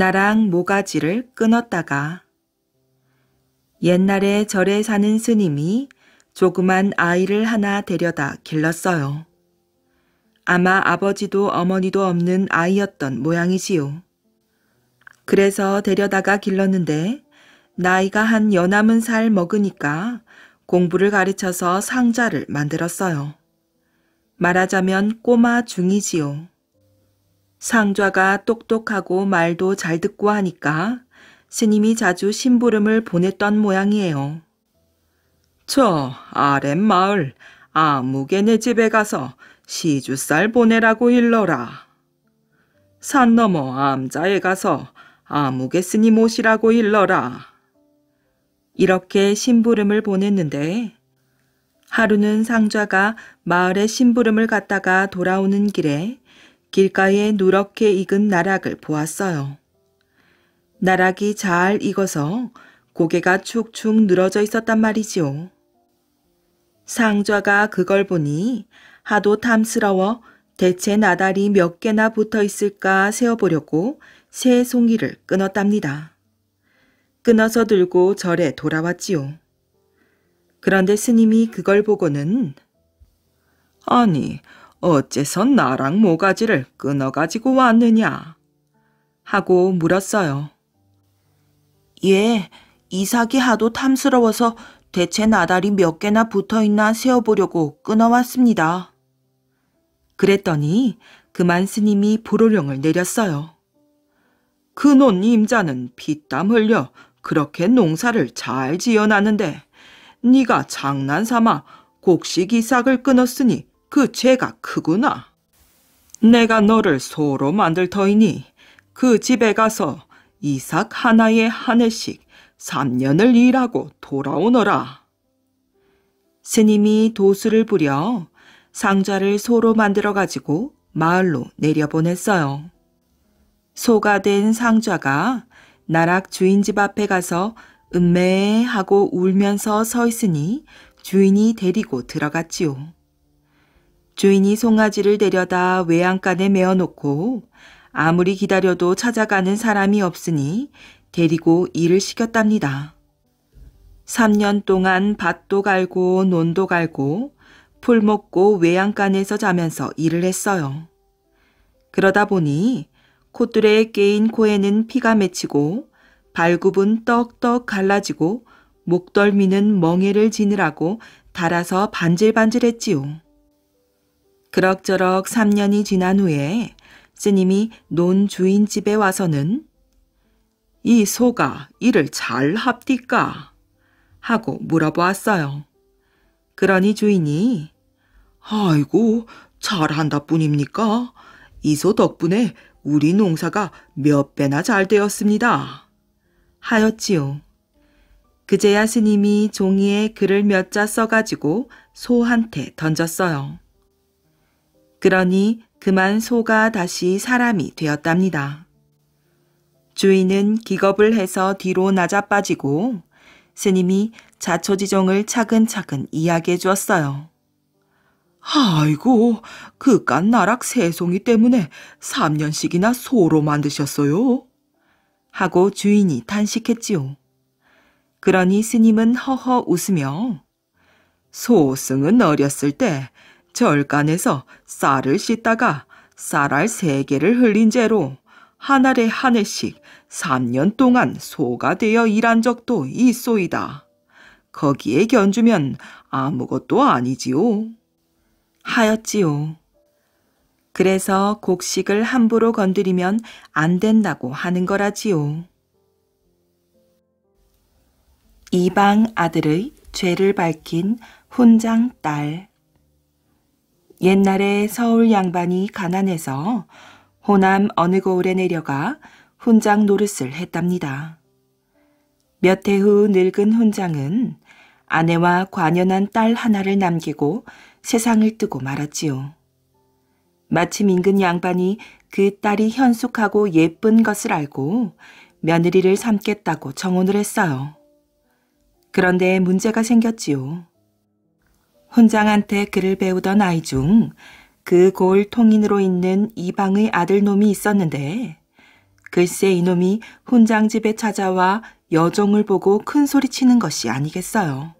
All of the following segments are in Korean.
나랑 모가지를 끊었다가 옛날에 절에 사는 스님이 조그만 아이를 하나 데려다 길렀어요. 아마 아버지도 어머니도 없는 아이였던 모양이지요. 그래서 데려다가 길렀는데 나이가 한 여남은 살 먹으니까 공부를 가르쳐서 상자를 만들었어요. 말하자면 꼬마 중이지요. 상좌가 똑똑하고 말도 잘 듣고 하니까 스님이 자주 심부름을 보냈던 모양이에요. 저 아랫마을 아무개네 집에 가서 시주쌀 보내라고 일러라. 산 너머 암자에 가서 아무개 스님 오시라고 일러라. 이렇게 심부름을 보냈는데 하루는 상좌가 마을에 심부름을 갔다가 돌아오는 길에 길가에 누렇게 익은 나락을 보았어요. 나락이 잘 익어서 고개가 축축 늘어져 있었단 말이지요. 상좌가 그걸 보니 하도 탐스러워 대체 나달이 몇 개나 붙어 있을까 세어보려고 새 송이를 끊었답니다. 끊어서 들고 절에 돌아왔지요. 그런데 스님이 그걸 보고는 아니, 어째서 나랑 모가지를 끊어가지고 왔느냐? 하고 물었어요. 예, 이삭이 하도 탐스러워서 대체 나달이 몇 개나 붙어 있나 세어보려고 끊어왔습니다. 그랬더니 그만 스님이 보로령을 내렸어요. 그 논 임자는 피땀 흘려 그렇게 농사를 잘 지어놨는데 네가 장난삼아 곡식 이삭을 끊었으니 그 죄가 크구나. 내가 너를 소로 만들 터이니 그 집에 가서 이삭 하나에 한 해씩 3년을 일하고 돌아오너라. 스님이 도수를 부려 상자를 소로 만들어 가지고 마을로 내려보냈어요. 소가 된 상자가 나락 주인 집 앞에 가서 음매 하고 울면서 서 있으니 주인이 데리고 들어갔지요. 주인이 송아지를 데려다 외양간에 메어놓고 아무리 기다려도 찾아가는 사람이 없으니 데리고 일을 시켰답니다. 3년 동안 밭도 갈고 논도 갈고 풀 먹고 외양간에서 자면서 일을 했어요. 그러다 보니 콧뚜에 깨인 코에는 피가 맺히고 발굽은 떡떡 갈라지고 목덜미는 멍해를 지느라고 달아서 반질반질했지요. 그럭저럭 3년이 지난 후에 스님이 논 주인집에 와서는 이 소가 일을 잘 합디까? 하고 물어보았어요. 그러니 주인이 아이고 잘한다 뿐입니까? 이 소 덕분에 우리 농사가 몇 배나 잘 되었습니다. 하였지요. 그제야 스님이 종이에 글을 몇 자 써가지고 소한테 던졌어요. 그러니 그만 소가 다시 사람이 되었답니다. 주인은 기겁을 해서 뒤로 낮아빠지고 스님이 자초지종을 차근차근 이야기해 주었어요. 아이고, 그깟 나락 새송이 때문에 3년씩이나 소로 만드셨어요? 하고 주인이 탄식했지요. 그러니 스님은 허허 웃으며 소승은 어렸을 때 절간에서 쌀을 씻다가 쌀알 세개를 흘린 채로 한 알에 한 해씩 3년 동안 소가 되어 일한 적도 있소이다. 거기에 견주면 아무것도 아니지요. 하였지요. 그래서 곡식을 함부로 건드리면 안 된다고 하는 거라지요. 이방 아들의 죄를 밝힌 훈장 딸. 옛날에 서울 양반이 가난해서 호남 어느 고을에 내려가 훈장 노릇을 했답니다. 몇 해 후 늙은 훈장은 아내와 관연한 딸 하나를 남기고 세상을 뜨고 말았지요. 마침 인근 양반이 그 딸이 현숙하고 예쁜 것을 알고 며느리를 삼겠다고 청혼을 했어요. 그런데 문제가 생겼지요. 훈장한테 글을 배우던 아이 중그 고을 통인으로 있는 이방의 아들놈이 있었는데 글쎄 이놈이 훈장 집에 찾아와 여종을 보고 큰 소리치는 것이 아니겠어요.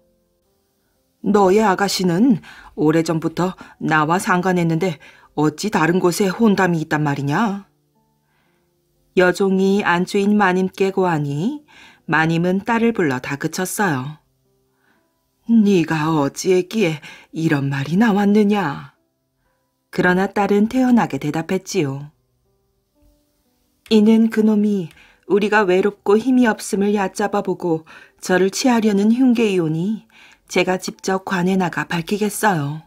너의 아가씨는 오래전부터 나와 상관했는데 어찌 다른 곳에 혼담이 있단 말이냐? 여종이 안주인 마님께 고하니 마님은 딸을 불러 다그쳤어요. 네가 어찌했기에 이런 말이 나왔느냐? 그러나 딸은 태연하게 대답했지요. 이는 그놈이 우리가 외롭고 힘이 없음을 얕잡아보고 저를 취하려는 흉계이오니 제가 직접 관에 나가 밝히겠어요.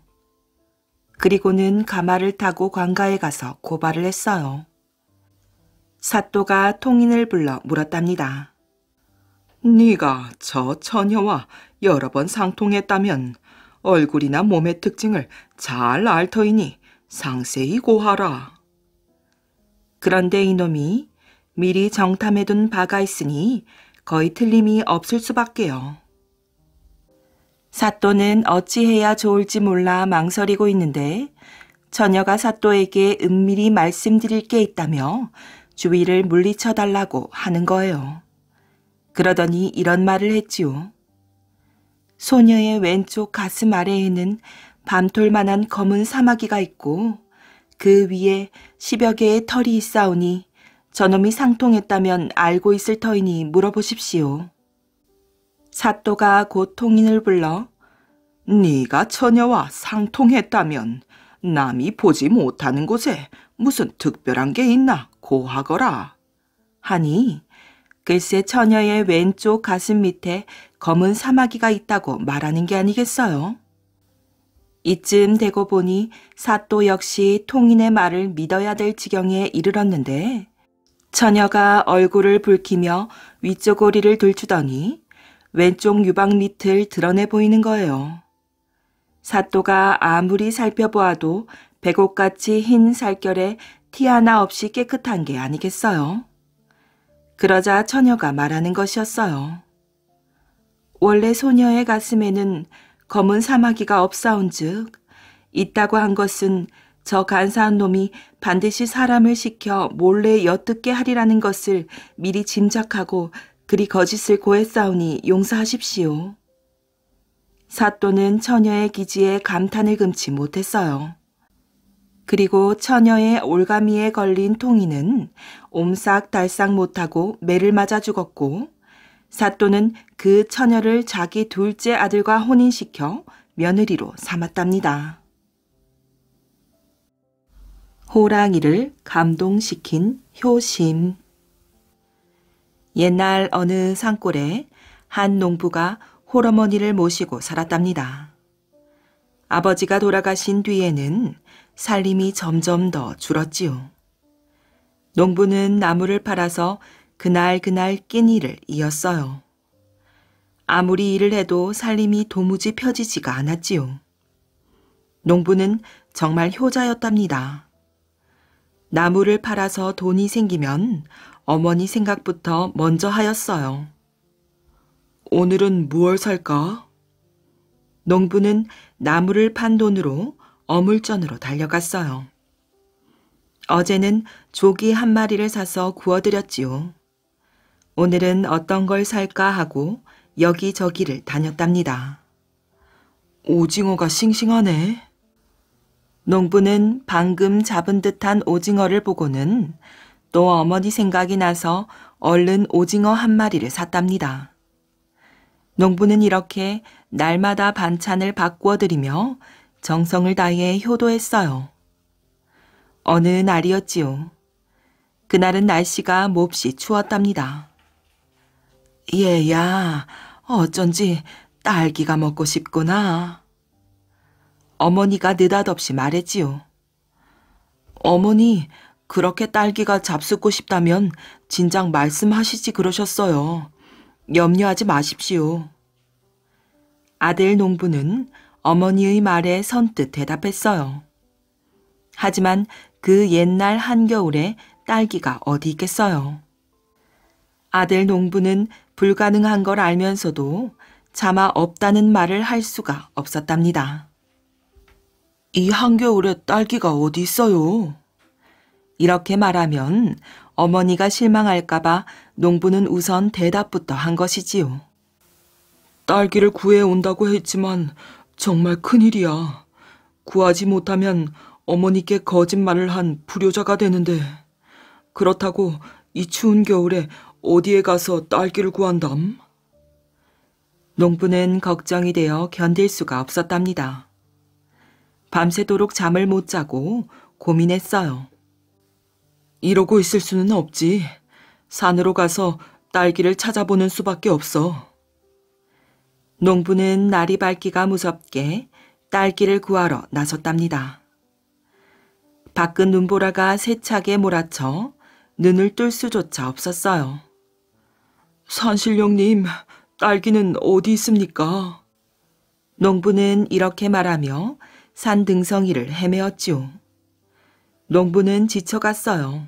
그리고는 가마를 타고 관가에 가서 고발을 했어요. 사또가 통인을 불러 물었답니다. 네가 저 처녀와 여러 번 상통했다면 얼굴이나 몸의 특징을 잘 알 터이니 상세히 고하라. 그런데 이놈이 미리 정탐해둔 바가 있으니 거의 틀림이 없을 수밖에요. 사또는 어찌해야 좋을지 몰라 망설이고 있는데 처녀가 사또에게 은밀히 말씀드릴 게 있다며 주위를 물리쳐달라고 하는 거예요. 그러더니 이런 말을 했지요. 소녀의 왼쪽 가슴 아래에는 밤톨만한 검은 사마귀가 있고 그 위에 십여 개의 털이 있사오니 저놈이 상통했다면 알고 있을 터이니 물어보십시오. 사또가 고 통인을 불러 네가 처녀와 상통했다면 남이 보지 못하는 곳에 무슨 특별한 게 있나 고하거라 하니 글쎄 처녀의 왼쪽 가슴 밑에 검은 사마귀가 있다고 말하는 게 아니겠어요? 이쯤 되고 보니 사또 역시 통인의 말을 믿어야 될 지경에 이르렀는데 처녀가 얼굴을 붉히며 위쪽 오리를 돌추더니 왼쪽 유방 밑을 드러내 보이는 거예요. 사또가 아무리 살펴보아도 백옥같이 흰 살결에 티 하나 없이 깨끗한 게 아니겠어요? 그러자 처녀가 말하는 것이었어요. 원래 소녀의 가슴에는 검은 사마귀가 없사온 즉, 있다고 한 것은 저 간사한 놈이 반드시 사람을 시켜 몰래 엿듣게 하리라는 것을 미리 짐작하고 그리 거짓을 고했사오니 용서하십시오. 사또는 처녀의 기지에 감탄을 금치 못했어요. 그리고 처녀의 올가미에 걸린 통이는 옴싹달싹 못하고 매를 맞아 죽었고 사또는 그 처녀를 자기 둘째 아들과 혼인시켜 며느리로 삼았답니다. 호랑이를 감동시킨 효심 옛날 어느 산골에 한 농부가 홀어머니를 모시고 살았답니다. 아버지가 돌아가신 뒤에는 살림이 점점 더 줄었지요. 농부는 나무를 팔아서 그날 그날 낀 일을 이었어요. 아무리 일을 해도 살림이 도무지 펴지지가 않았지요. 농부는 정말 효자였답니다. 나무를 팔아서 돈이 생기면 어머니 생각부터 먼저 하였어요. 오늘은 무얼 살까? 농부는 나무를 판 돈으로 어물전으로 달려갔어요. 어제는 조기 한 마리를 사서 구워드렸지요. 오늘은 어떤 걸 살까 하고 여기저기를 다녔답니다. 오징어가 싱싱하네. 농부는 방금 잡은 듯한 오징어를 보고는 또 어머니 생각이 나서 얼른 오징어 한 마리를 샀답니다. 농부는 이렇게 날마다 반찬을 바꾸어 드리며 정성을 다해 효도했어요. 어느 날이었지요. 그날은 날씨가 몹시 추웠답니다. 얘야, 어쩐지 딸기가 먹고 싶구나. 어머니가 느닷없이 말했지요. 어머니, 그렇게 딸기가 잡수고 싶다면 진작 말씀하시지 그러셨어요. 염려하지 마십시오. 아들 농부는 어머니의 말에 선뜻 대답했어요. 하지만 그 옛날 한겨울에 딸기가 어디 있겠어요. 아들 농부는 불가능한 걸 알면서도 차마 없다는 말을 할 수가 없었답니다. 이 한겨울에 딸기가 어디 있어요? 이렇게 말하면 어머니가 실망할까봐 농부는 우선 대답부터 한 것이지요. 딸기를 구해 온다고 했지만 정말 큰일이야. 구하지 못하면 어머니께 거짓말을 한 불효자가 되는데 그렇다고 이 추운 겨울에 어디에 가서 딸기를 구한담? 농부는 걱정이 되어 견딜 수가 없었답니다. 밤새도록 잠을 못 자고 고민했어요. 이러고 있을 수는 없지. 산으로 가서 딸기를 찾아보는 수밖에 없어. 농부는 날이 밝기가 무섭게 딸기를 구하러 나섰답니다. 밖은 눈보라가 세차게 몰아쳐 눈을 뜰 수조차 없었어요. 산신령님, 딸기는 어디 있습니까? 농부는 이렇게 말하며 산 등성이를 헤매었지요. 농부는 지쳐갔어요.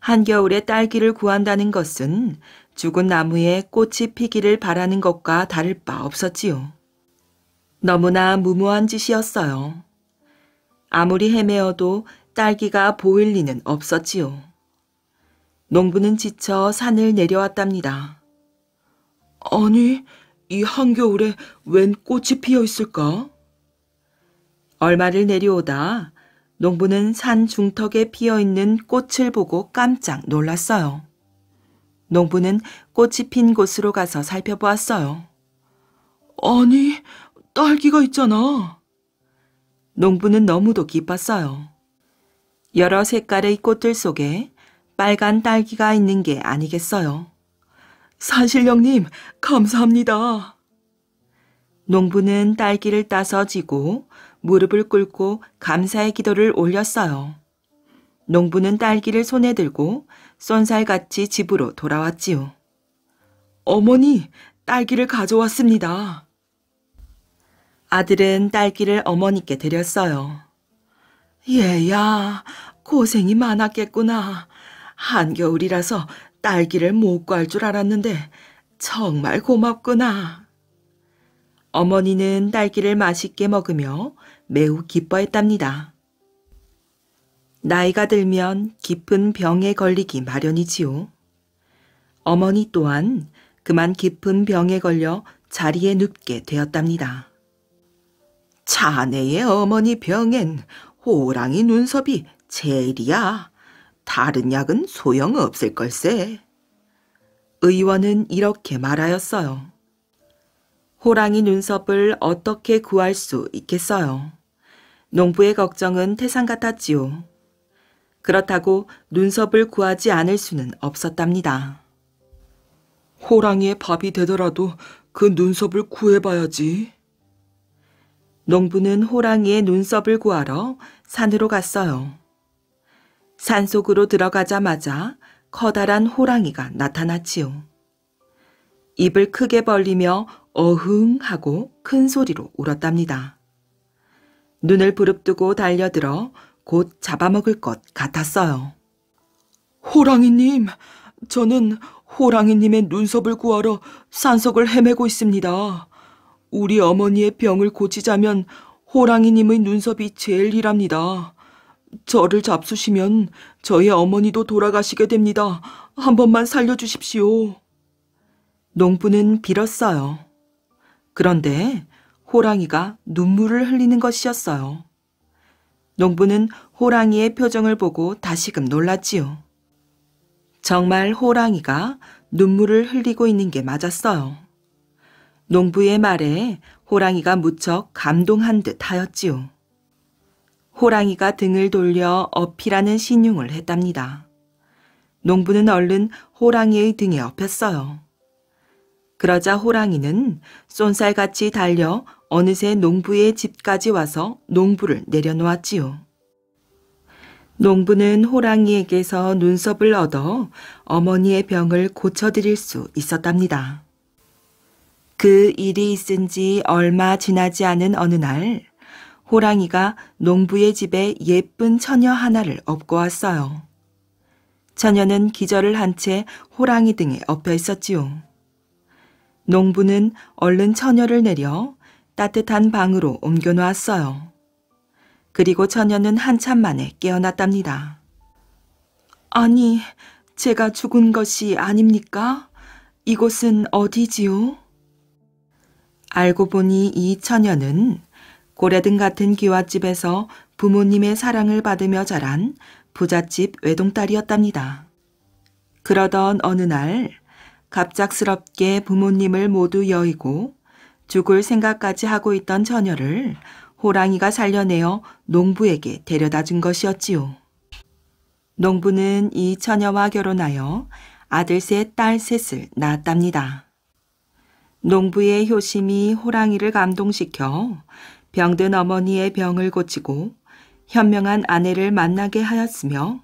한겨울에 딸기를 구한다는 것은 죽은 나무에 꽃이 피기를 바라는 것과 다를 바 없었지요. 너무나 무모한 짓이었어요. 아무리 헤매어도 딸기가 보일 리는 없었지요. 농부는 지쳐 산을 내려왔답니다. 아니, 이 한겨울에 웬 꽃이 피어 있을까? 얼마를 내려오다 농부는 산 중턱에 피어 있는 꽃을 보고 깜짝 놀랐어요. 농부는 꽃이 핀 곳으로 가서 살펴보았어요. 아니, 딸기가 있잖아. 농부는 너무도 기뻤어요. 여러 색깔의 꽃들 속에 빨간 딸기가 있는 게 아니겠어요. 산신령님, 감사합니다. 농부는 딸기를 따서 지고 무릎을 꿇고 감사의 기도를 올렸어요. 농부는 딸기를 손에 들고 쏜살같이 집으로 돌아왔지요. 어머니, 딸기를 가져왔습니다. 아들은 딸기를 어머니께 드렸어요. 얘야, 고생이 많았겠구나. 한겨울이라서 딸기를 못 구할 줄 알았는데 정말 고맙구나. 어머니는 딸기를 맛있게 먹으며 매우 기뻐했답니다. 나이가 들면 깊은 병에 걸리기 마련이지요. 어머니 또한 그만 깊은 병에 걸려 자리에 눕게 되었답니다. 자네의 어머니 병엔 호랑이 눈썹이 제일이야. 다른 약은 소용없을 걸세. 의원은 이렇게 말하였어요. 호랑이 눈썹을 어떻게 구할 수 있겠어요? 농부의 걱정은 태산 같았지요. 그렇다고 눈썹을 구하지 않을 수는 없었답니다. 호랑이의 밥이 되더라도 그 눈썹을 구해봐야지. 농부는 호랑이의 눈썹을 구하러 산으로 갔어요. 산 속으로 들어가자마자 커다란 호랑이가 나타났지요. 입을 크게 벌리며 어흥 하고 큰 소리로 울었답니다. 눈을 부릅뜨고 달려들어 곧 잡아먹을 것 같았어요. 호랑이님, 저는 호랑이님의 눈썹을 구하러 산속을 헤매고 있습니다. 우리 어머니의 병을 고치자면 호랑이님의 눈썹이 제일이랍니다. 저를 잡수시면 저희 어머니도 돌아가시게 됩니다. 한 번만 살려주십시오. 농부는 빌었어요. 그런데 호랑이가 눈물을 흘리는 것이었어요. 농부는 호랑이의 표정을 보고 다시금 놀랐지요. 정말 호랑이가 눈물을 흘리고 있는 게 맞았어요. 농부의 말에 호랑이가 무척 감동한 듯 하였지요. 호랑이가 등을 돌려 업히라는 신용을 했답니다. 농부는 얼른 호랑이의 등에 업혔어요. 그러자 호랑이는 쏜살같이 달려 어느새 농부의 집까지 와서 농부를 내려놓았지요. 농부는 호랑이에게서 눈썹을 얻어 어머니의 병을 고쳐드릴 수 있었답니다. 그 일이 있은 지 얼마 지나지 않은 어느 날, 호랑이가 농부의 집에 예쁜 처녀 하나를 업고 왔어요. 처녀는 기절을 한 채 호랑이 등에 업혀 있었지요. 농부는 얼른 처녀를 내려 따뜻한 방으로 옮겨놓았어요. 그리고 처녀는 한참 만에 깨어났답니다. 아니, 제가 죽은 것이 아닙니까? 이곳은 어디지요? 알고 보니 이 처녀는 고래등 같은 기와집에서 부모님의 사랑을 받으며 자란 부잣집 외동딸이었답니다. 그러던 어느 날 갑작스럽게 부모님을 모두 여의고 죽을 생각까지 하고 있던 처녀를 호랑이가 살려내어 농부에게 데려다 준 것이었지요. 농부는 이 처녀와 결혼하여 아들 셋, 딸 셋을 낳았답니다. 농부의 효심이 호랑이를 감동시켜 병든 어머니의 병을 고치고 현명한 아내를 만나게 하였으며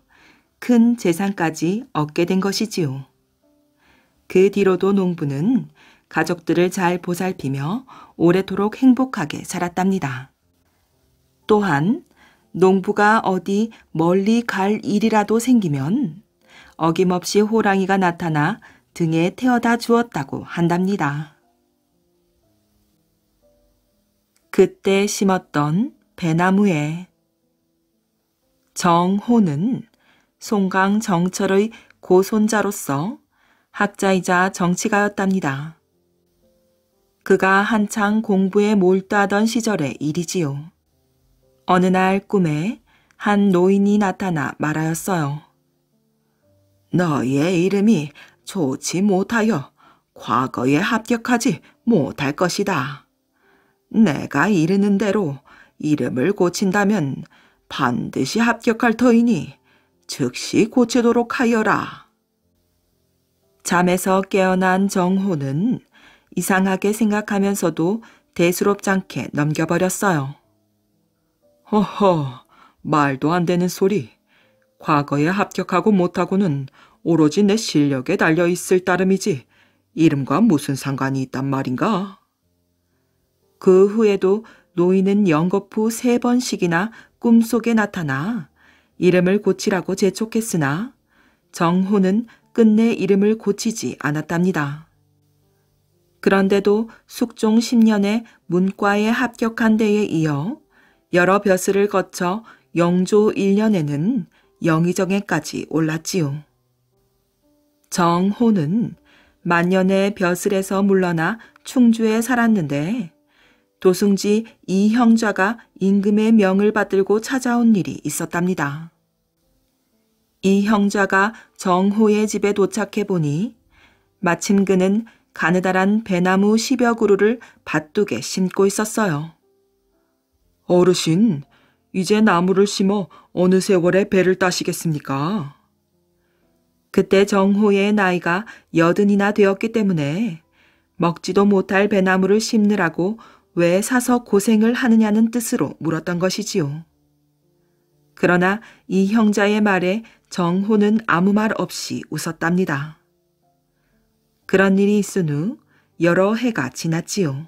큰 재산까지 얻게 된 것이지요. 그 뒤로도 농부는 가족들을 잘 보살피며 오래도록 행복하게 살았답니다. 또한 농부가 어디 멀리 갈 일이라도 생기면 어김없이 호랑이가 나타나 등에 태워다 주었다고 한답니다. 그때 심었던 배나무에 정호는 송강 정철의 고손자로서 학자이자 정치가였답니다. 그가 한창 공부에 몰두하던 시절의 일이지요. 어느 날 꿈에 한 노인이 나타나 말하였어요. 너의 이름이 좋지 못하여 과거에 합격하지 못할 것이다. 내가 이르는 대로 이름을 고친다면 반드시 합격할 터이니 즉시 고치도록 하여라. 잠에서 깨어난 정호는 이상하게 생각하면서도 대수롭지 않게 넘겨버렸어요. 허허, 말도 안 되는 소리. 과거에 합격하고 못하고는 오로지 내 실력에 달려 있을 따름이지 이름과 무슨 상관이 있단 말인가? 그 후에도 노인은 연거푸 세 번씩이나 꿈속에 나타나 이름을 고치라고 재촉했으나 정호는 끝내 이름을 고치지 않았답니다. 그런데도 숙종 10년에 문과에 합격한 데에 이어 여러 벼슬을 거쳐 영조 1년에는 영의정에까지 올랐지요. 정호는 만년의 벼슬에서 물러나 충주에 살았는데 도승지 이형좌가 임금의 명을 받들고 찾아온 일이 있었답니다. 이형좌가 정호의 집에 도착해 보니 마침 그는 가느다란 배나무 10여 그루를 밭둑에 심고 있었어요. 어르신, 이제 나무를 심어 어느 세월에 배를 따시겠습니까? 그때 정호의 나이가 여든이나 되었기 때문에 먹지도 못할 배나무를 심느라고 왜 사서 고생을 하느냐는 뜻으로 물었던 것이지요. 그러나 이 형자의 말에 정호는 아무 말 없이 웃었답니다. 그런 일이 있은 후 여러 해가 지났지요.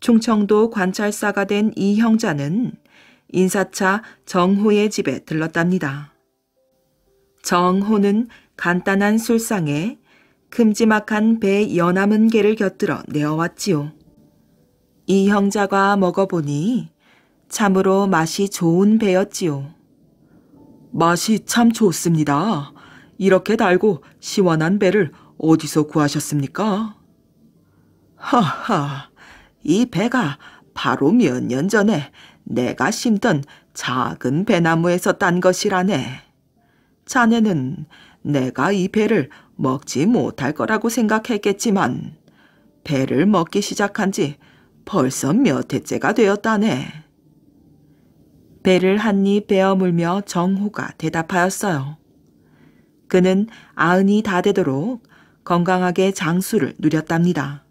충청도 관찰사가 된 이 형자는 인사차 정호의 집에 들렀답니다. 정호는 간단한 술상에 큼지막한 배 연암은 개를 곁들어 내어왔지요. 이 형자가 먹어보니 참으로 맛이 좋은 배였지요. 맛이 참 좋습니다. 이렇게 달고 시원한 배를 어디서 구하셨습니까? 하하, 이 배가 바로 몇 년 전에 내가 심던 작은 배나무에서 딴 것이라네. 자네는 내가 이 배를 먹지 못할 거라고 생각했겠지만 배를 먹기 시작한 지 벌써 몇 해째가 되었다네. 배를 한 입 베어물며 정호가 대답하였어요. 그는 아흔이 다 되도록 건강하게 장수를 누렸답니다.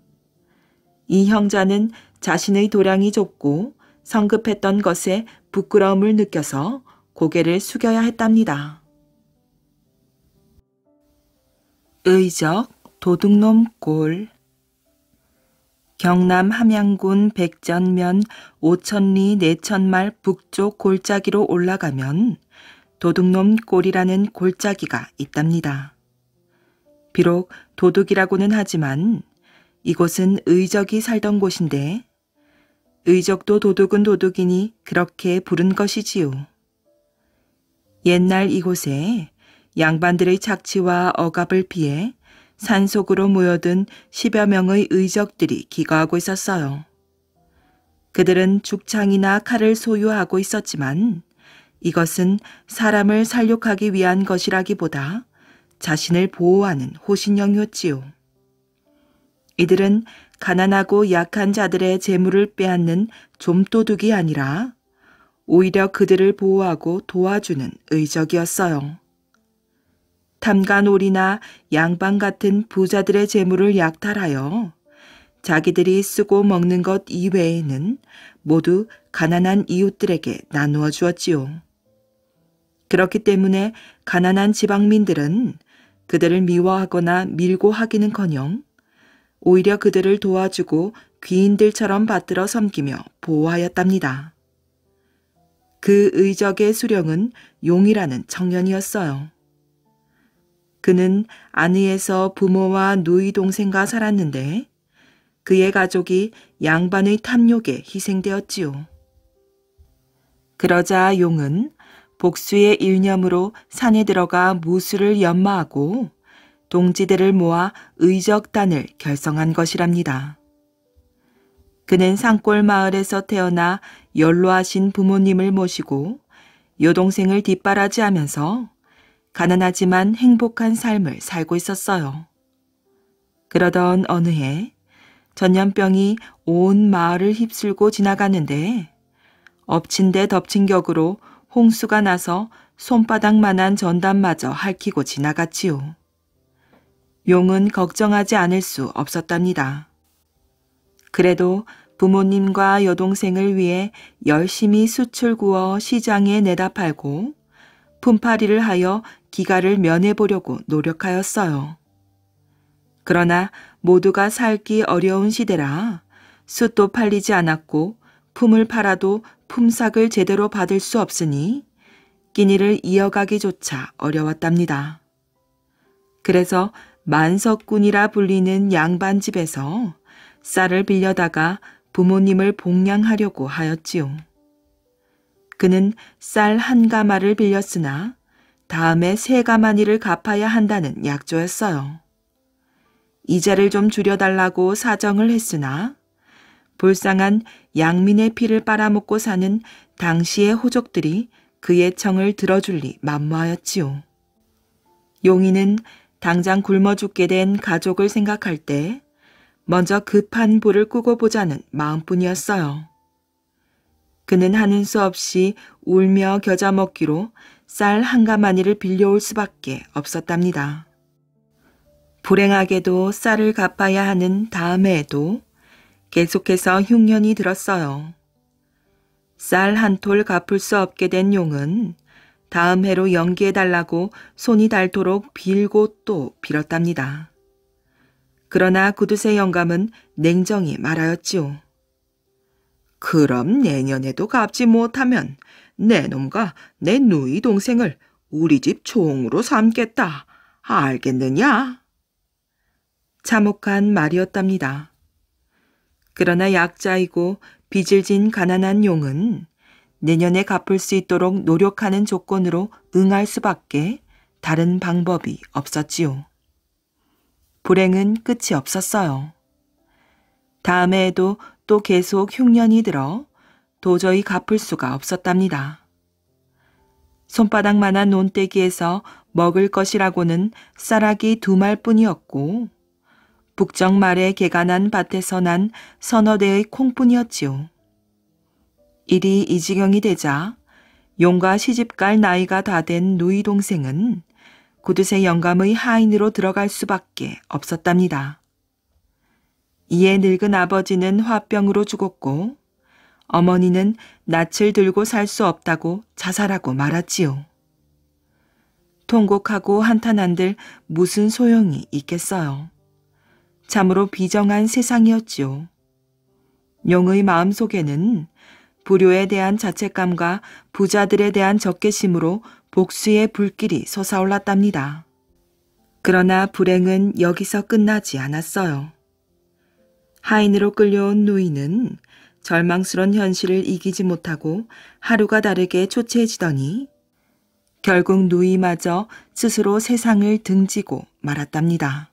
이 형자는 자신의 도량이 좁고 성급했던 것에 부끄러움을 느껴서 고개를 숙여야 했답니다. 의적 도둑놈 골 경남 함양군 백전면 오천리 내천말 북쪽 골짜기로 올라가면 도둑놈 골이라는 골짜기가 있답니다. 비록 도둑이라고는 하지만 이곳은 의적이 살던 곳인데 의적도 도둑은 도둑이니 그렇게 부른 것이지요. 옛날 이곳에 양반들의 착취와 억압을 피해 산속으로 모여든 십여 명의 의적들이 기거하고 있었어요. 그들은 죽창이나 칼을 소유하고 있었지만 이것은 사람을 살육하기 위한 것이라기보다 자신을 보호하는 호신영이었지요. 이들은 가난하고 약한 자들의 재물을 빼앗는 좀도둑이 아니라 오히려 그들을 보호하고 도와주는 의적이었어요. 탐관오리나 양반 같은 부자들의 재물을 약탈하여 자기들이 쓰고 먹는 것 이외에는 모두 가난한 이웃들에게 나누어 주었지요. 그렇기 때문에 가난한 지방민들은 그들을 미워하거나 밀고 하기는커녕 오히려 그들을 도와주고 귀인들처럼 받들어 섬기며 보호하였답니다. 그 의적의 수령은 용이라는 청년이었어요. 그는 아내에서 부모와 누이 동생과 살았는데 그의 가족이 양반의 탐욕에 희생되었지요. 그러자 용은 복수의 일념으로 산에 들어가 무술을 연마하고 동지들을 모아 의적단을 결성한 것이랍니다. 그는 산골 마을에서 태어나 연로하신 부모님을 모시고 여동생을 뒷바라지하면서 가난하지만 행복한 삶을 살고 있었어요. 그러던 어느 해 전염병이 온 마을을 휩쓸고 지나갔는데 엎친 데 덮친 격으로 홍수가 나서 손바닥만한 전단마저 핥히고 지나갔지요. 용은 걱정하지 않을 수 없었답니다. 그래도 부모님과 여동생을 위해 열심히 수출 구워 시장에 내다 팔고 품팔이를 하여 기가를 면해보려고 노력하였어요. 그러나 모두가 살기 어려운 시대라 숯도 팔리지 않았고 품을 팔아도 품삯을 제대로 받을 수 없으니 끼니를 이어가기조차 어려웠답니다. 그래서 만석군이라 불리는 양반 집에서 쌀을 빌려다가 부모님을 봉양하려고 하였지요. 그는 쌀 한 가마를 빌렸으나 다음에 세 가마니를 갚아야 한다는 약조였어요. 이자를 좀 줄여달라고 사정을 했으나 불쌍한 양민의 피를 빨아먹고 사는 당시의 호족들이 그의 청을 들어줄 리 만무하였지요. 용인은 당장 굶어 죽게 된 가족을 생각할 때 먼저 급한 불을 끄고 보자는 마음뿐이었어요. 그는 하는 수 없이 울며 겨자 먹기로 쌀 한 가마니를 빌려올 수밖에 없었답니다. 불행하게도 쌀을 갚아야 하는 다음해에도 계속해서 흉년이 들었어요. 쌀 한 톨 갚을 수 없게 된 용은 다음 해로 연기해달라고 손이 닳도록 빌고 또 빌었답니다. 그러나 구두쇠 영감은 냉정히 말하였지요. 그럼 내년에도 갚지 못하면 내 놈과 내 누이 동생을 우리 집 총으로 삼겠다. 알겠느냐? 참혹한 말이었답니다. 그러나 약자이고 빚을 진 가난한 용은 내년에 갚을 수 있도록 노력하는 조건으로 응할 수밖에 다른 방법이 없었지요. 불행은 끝이 없었어요. 다음해에도 또 계속 흉년이 들어 도저히 갚을 수가 없었답니다. 손바닥만한 논대기에서 먹을 것이라고는 쌀아기 두 말뿐이었고 북정 말에 개간한 밭에서 난 서너 대의 콩뿐이었지요. 일이 이 지경이 되자 용과 시집갈 나이가 다 된 누이 동생은 구두쇠 영감의 하인으로 들어갈 수밖에 없었답니다. 이에 늙은 아버지는 화병으로 죽었고 어머니는 낯을 들고 살 수 없다고 자살하고 말았지요. 통곡하고 한탄한들 무슨 소용이 있겠어요. 참으로 비정한 세상이었지요. 용의 마음속에는 부류에 대한 자책감과 부자들에 대한 적개심으로 복수의 불길이 솟아올랐답니다. 그러나 불행은 여기서 끝나지 않았어요. 하인으로 끌려온 누이는 절망스런 현실을 이기지 못하고 하루가 다르게 초췌해지더니 결국 누이마저 스스로 세상을 등지고 말았답니다.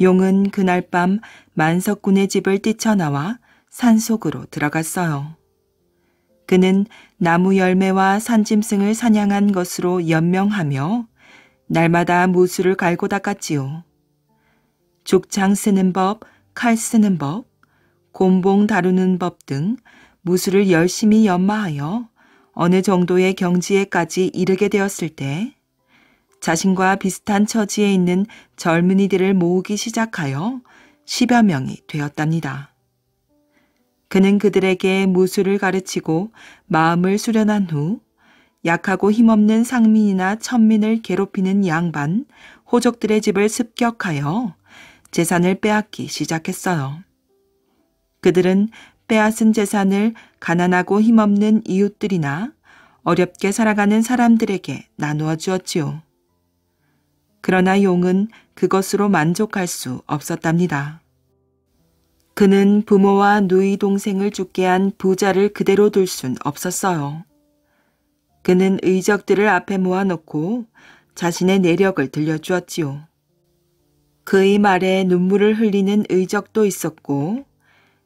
용은 그날 밤 만석군의 집을 뛰쳐나와 산속으로 들어갔어요. 그는 나무 열매와 산짐승을 사냥한 것으로 연명하며 날마다 무술을 갈고 닦았지요. 죽창 쓰는 법, 칼 쓰는 법, 곰봉 다루는 법 등 무술을 열심히 연마하여 어느 정도의 경지에까지 이르게 되었을 때 자신과 비슷한 처지에 있는 젊은이들을 모으기 시작하여 10여 명이 되었답니다. 그는 그들에게 무술을 가르치고 마음을 수련한 후 약하고 힘없는 상민이나 천민을 괴롭히는 양반, 호족들의 집을 습격하여 재산을 빼앗기 시작했어요. 그들은 빼앗은 재산을 가난하고 힘없는 이웃들이나 어렵게 살아가는 사람들에게 나누어 주었지요. 그러나 용은 그것으로 만족할 수 없었답니다. 그는 부모와 누이 동생을 죽게 한 부자를 그대로 둘 순 없었어요. 그는 의적들을 앞에 모아놓고 자신의 내력을 들려주었지요. 그의 말에 눈물을 흘리는 의적도 있었고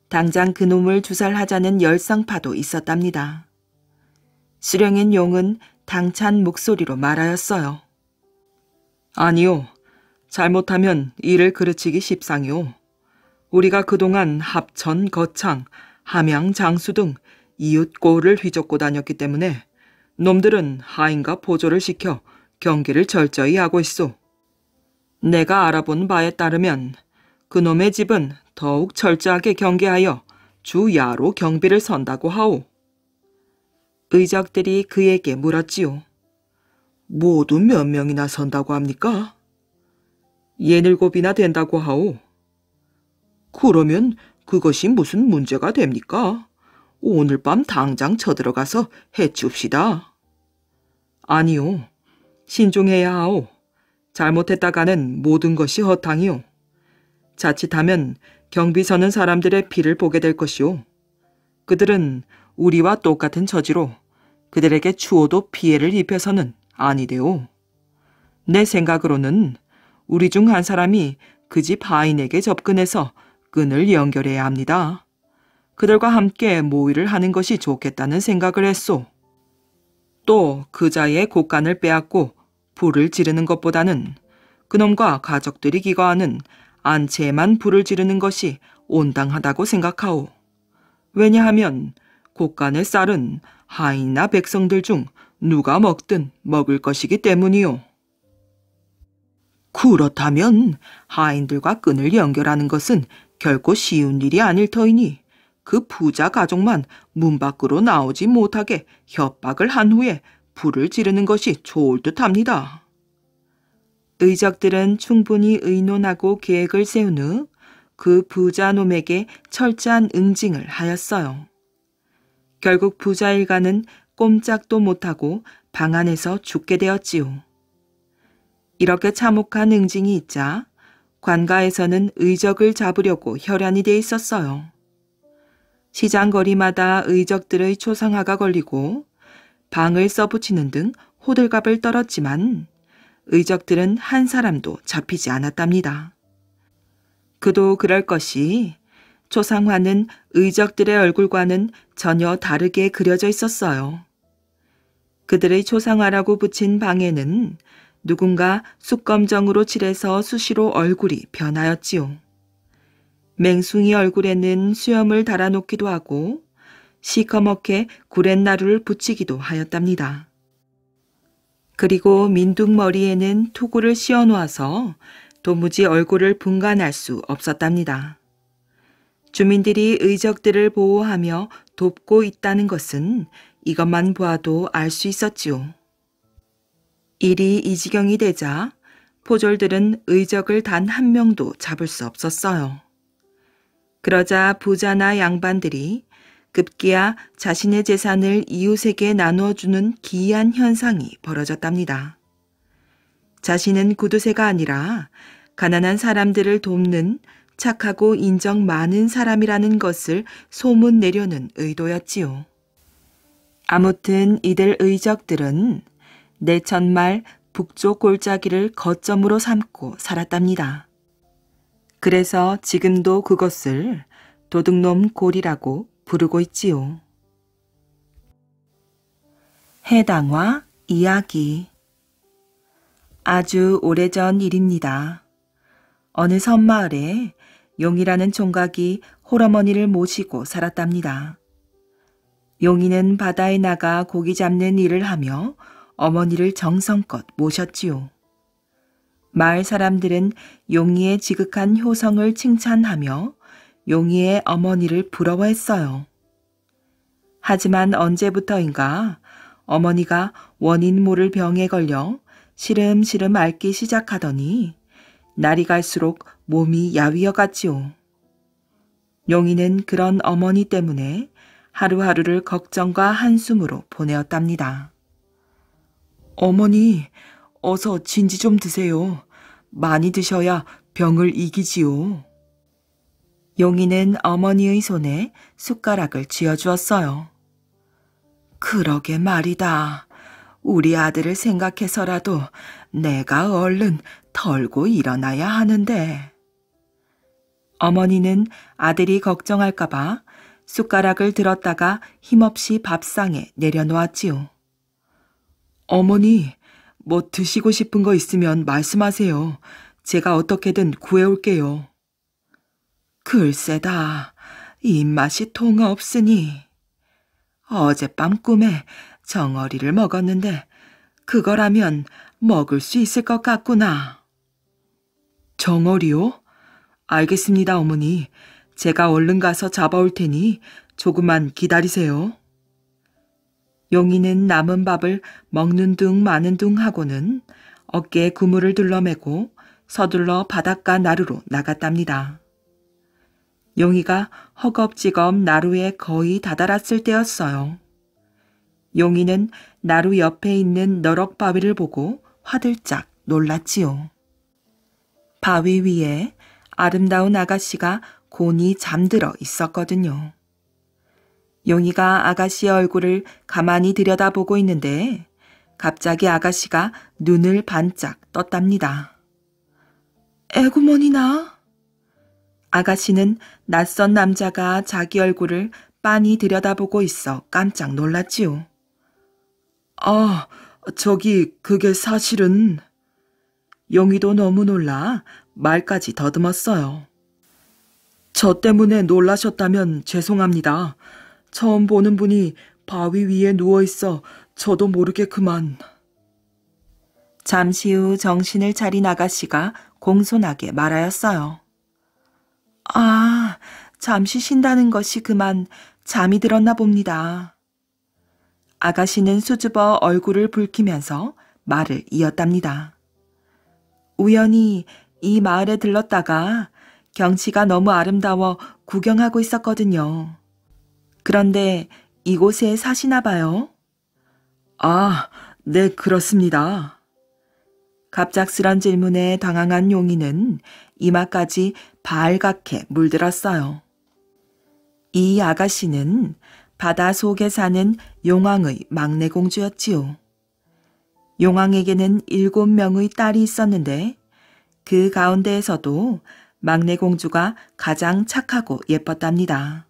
당장 그놈을 주살하자는 열상파도 있었답니다. 수령인 용은 당찬 목소리로 말하였어요. 아니요. 잘못하면 이를 그르치기 십상이오. 우리가 그동안 합천, 거창, 함양, 장수 등 이웃골을 휘젓고 다녔기 때문에 놈들은 하인과 보조를 시켜 경기를 철저히 하고 있소. 내가 알아본 바에 따르면 그놈의 집은 더욱 철저하게 경계하여 주야로 경비를 선다고 하오. 의적들이 그에게 물었지요. 모두 몇 명이나 선다고 합니까? 예닐곱이나 된다고 하오. 그러면 그것이 무슨 문제가 됩니까? 오늘 밤 당장 쳐들어가서 해치웁시다. 아니요. 신중해야 하오. 잘못했다가는 모든 것이 허탕이오. 자칫하면 경비 서는 사람들의 피를 보게 될 것이오. 그들은 우리와 똑같은 처지로 그들에게 추호도 피해를 입혀서는 아니데요. 내 생각으로는 우리 중 한 사람이 그 집 하인에게 접근해서 끈을 연결해야 합니다. 그들과 함께 모의를 하는 것이 좋겠다는 생각을 했소. 또 그자의 곡간을 빼앗고 불을 지르는 것보다는 그놈과 가족들이 기거하는 안채에만 불을 지르는 것이 온당하다고 생각하오. 왜냐하면 곡간의 쌀은 하인이나 백성들 중 누가 먹든 먹을 것이기 때문이요. 그렇다면 하인들과 끈을 연결하는 것은 결코 쉬운 일이 아닐 터이니 그 부자 가족만 문 밖으로 나오지 못하게 협박을 한 후에 불을 지르는 것이 좋을 듯합니다. 의적들은 충분히 의논하고 계획을 세운 후 그 부자 놈에게 철저한 응징을 하였어요. 결국 부자 일가는 꼼짝도 못하고 방 안에서 죽게 되었지요. 이렇게 참혹한 응징이 있자 관가에서는 의적을 잡으려고 혈안이 돼 있었어요. 시장 거리마다 의적들의 초상화가 걸리고 방을 써붙이는 등 호들갑을 떨었지만 의적들은 한 사람도 잡히지 않았답니다. 그도 그럴 것이 초상화는 의적들의 얼굴과는 전혀 다르게 그려져 있었어요. 그들의 초상화라고 붙인 방에는 누군가 쑥검정으로 칠해서 수시로 얼굴이 변하였지요. 맹숭이 얼굴에는 수염을 달아놓기도 하고 시커멓게 구렛나루를 붙이기도 하였답니다. 그리고 민둥머리에는 투구를 씌워놓아서 도무지 얼굴을 분간할 수 없었답니다. 주민들이 의적들을 보호하며 돕고 있다는 것은 이것만 보아도 알 수 있었지요. 일이 이 지경이 되자 포졸들은 의적을 단 한 명도 잡을 수 없었어요. 그러자 부자나 양반들이 급기야 자신의 재산을 이웃에게 나누어주는 기이한 현상이 벌어졌답니다. 자신은 구두쇠가 아니라 가난한 사람들을 돕는 착하고 인정 많은 사람이라는 것을 소문 내려는 의도였지요. 아무튼 이들 의적들은 내천말 북쪽 골짜기를 거점으로 삼고 살았답니다. 그래서 지금도 그것을 도둑놈 골이라고 부르고 있지요. 해당화 이야기 아주 오래전 일입니다. 어느 섬마을에 용이라는 총각이 홀어머니를 모시고 살았답니다. 용인은 바다에 나가 고기 잡는 일을 하며 어머니를 정성껏 모셨지요. 마을 사람들은 용이의 지극한 효성을 칭찬하며 용이의 어머니를 부러워했어요. 하지만 언제부터인가 어머니가 원인 모를 병에 걸려 시름시름 앓기 시작하더니 날이 갈수록 몸이 야위어갔지요. 용이는 그런 어머니 때문에 하루하루를 걱정과 한숨으로 보내었답니다. 어머니, 어서 진지 좀 드세요. 많이 드셔야 병을 이기지요. 용이는 어머니의 손에 숟가락을 쥐어주었어요. 그러게 말이다. 우리 아들을 생각해서라도 내가 얼른 털고 일어나야 하는데. 어머니는 아들이 걱정할까봐 숟가락을 들었다가 힘없이 밥상에 내려놓았지요. 어머니, 뭐 드시고 싶은 거 있으면 말씀하세요. 제가 어떻게든 구해올게요. 글쎄다, 입맛이 통화 없으니. 어젯밤 꿈에 정어리를 먹었는데 그거라면 먹을 수 있을 것 같구나. 정어리요? 알겠습니다, 어머니. 제가 얼른 가서 잡아올 테니 조금만 기다리세요. 용이는 남은 밥을 먹는 둥 마는 둥 하고는 어깨에 그물을 둘러매고 서둘러 바닷가 나루로 나갔답니다. 용이가 허겁지겁 나루에 거의 다다랐을 때였어요. 용이는 나루 옆에 있는 너럭 바위를 보고 화들짝 놀랐지요. 바위 위에 아름다운 아가씨가 곤이 잠들어 있었거든요. 용이가 아가씨의 얼굴을 가만히 들여다보고 있는데 갑자기 아가씨가 눈을 반짝 떴답니다. 에구머니나? 아가씨는 낯선 남자가 자기 얼굴을 빤히 들여다보고 있어 깜짝 놀랐지요. 아, 저기 그게 사실은... 용이도 너무 놀라 말까지 더듬었어요. 저 때문에 놀라셨다면 죄송합니다. 처음 보는 분이 바위 위에 누워 있어 저도 모르게 그만. 잠시 후 정신을 차린 아가씨가 공손하게 말하였어요. 아, 잠시 쉰다는 것이 그만 잠이 들었나 봅니다. 아가씨는 수줍어 얼굴을 붉히면서 말을 이었답니다. 우연히 이 마을에 들렀다가 경치가 너무 아름다워 구경하고 있었거든요. 그런데 이곳에 사시나 봐요? 아, 네, 그렇습니다. 갑작스런 질문에 당황한 용이는 이마까지 발갛게 물들었어요. 이 아가씨는 바다 속에 사는 용왕의 막내 공주였지요. 용왕에게는 일곱 명의 딸이 있었는데 그 가운데에서도 막내 공주가 가장 착하고 예뻤답니다.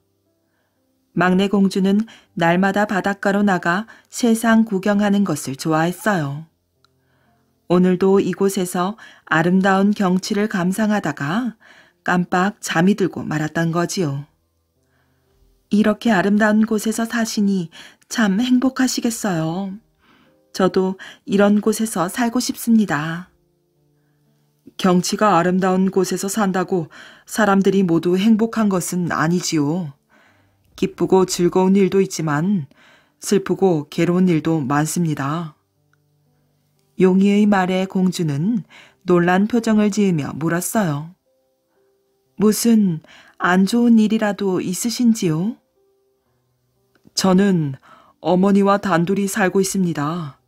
막내 공주는 날마다 바닷가로 나가 세상 구경하는 것을 좋아했어요. 오늘도 이곳에서 아름다운 경치를 감상하다가 깜빡 잠이 들고 말았던 거지요. 이렇게 아름다운 곳에서 사시니 참 행복하시겠어요. 저도 이런 곳에서 살고 싶습니다. 경치가 아름다운 곳에서 산다고 사람들이 모두 행복한 것은 아니지요. 기쁘고 즐거운 일도 있지만 슬프고 괴로운 일도 많습니다. 용의의 말에 공주는 놀란 표정을 지으며 물었어요. 무슨 안 좋은 일이라도 있으신지요? 저는 어머니와 단둘이 살고 있습니다.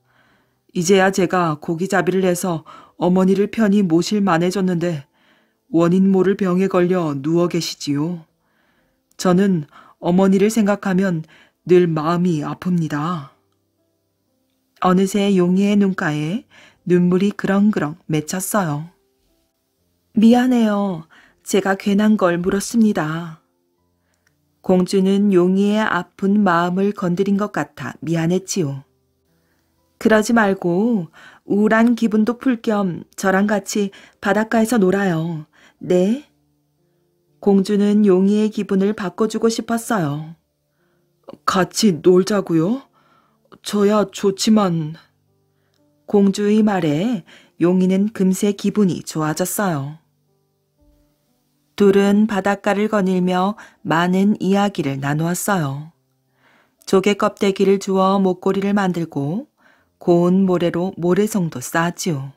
이제야 제가 고기잡이를 해서 어머니를 편히 모실 만해졌는데 원인 모를 병에 걸려 누워 계시지요. 저는 어머니를 생각하면 늘 마음이 아픕니다. 어느새 용희의 눈가에 눈물이 그렁그렁 맺혔어요. 미안해요. 제가 괜한 걸 물었습니다. 공주는 용희의 아픈 마음을 건드린 것 같아 미안했지요. 그러지 말고 우울한 기분도 풀 겸 저랑 같이 바닷가에서 놀아요. 네? 공주는 용이의 기분을 바꿔주고 싶었어요. 같이 놀자고요? 저야 좋지만... 공주의 말에 용이는 금세 기분이 좋아졌어요. 둘은 바닷가를 거닐며 많은 이야기를 나누었어요. 조개 껍데기를 주워 목걸이를 만들고 고운 모래로 모래성도 쌓지요.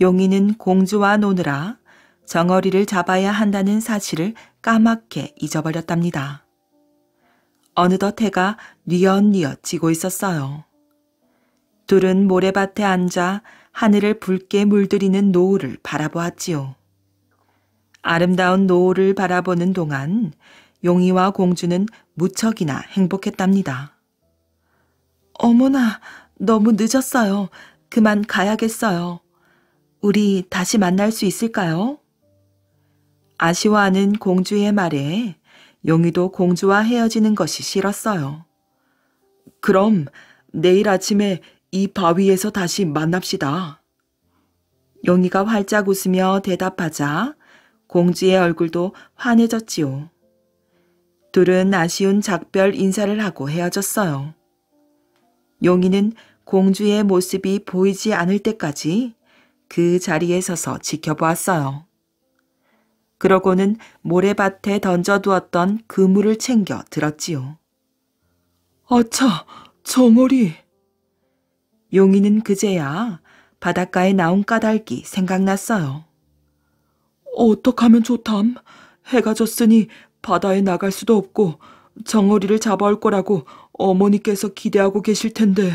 용인은 공주와 노느라 정어리를 잡아야 한다는 사실을 까맣게 잊어버렸답니다. 어느덧 해가 뉘엿뉘엿 지고 있었어요. 둘은 모래밭에 앉아 하늘을 붉게 물들이는 노을을 바라보았지요. 아름다운 노을을 바라보는 동안 용이와 공주는 무척이나 행복했답니다. 어머나, 너무 늦었어요. 그만 가야겠어요. 우리 다시 만날 수 있을까요? 아쉬워하는 공주의 말에 용이도 공주와 헤어지는 것이 싫었어요. 그럼 내일 아침에 이 바위에서 다시 만납시다. 용이가 활짝 웃으며 대답하자 공주의 얼굴도 환해졌지요. 둘은 아쉬운 작별 인사를 하고 헤어졌어요. 용이는 공주의 모습이 보이지 않을 때까지 그 자리에 서서 지켜보았어요. 그러고는 모래밭에 던져두었던 그물을 챙겨 들었지요. 아차, 정어리 용이는 그제야 바닷가에 나온 까닭이 생각났어요. 어떡하면 좋담? 해가 졌으니 바다에 나갈 수도 없고 정어리를 잡아올 거라고 어머니께서 기대하고 계실 텐데.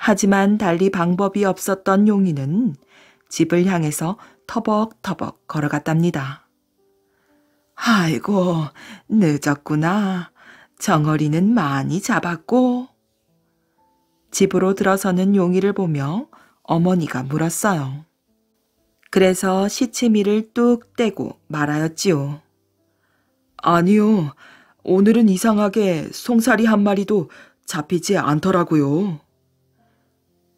하지만 달리 방법이 없었던 용이는 집을 향해서 터벅터벅 걸어갔답니다. 아이고, 늦었구나. 정어리는 많이 잡았고. 집으로 들어서는 용이를 보며 어머니가 물었어요. 그래서 시치미를 뚝 떼고 말하였지요. 아니요, 오늘은 이상하게 송사리 한 마리도 잡히지 않더라고요.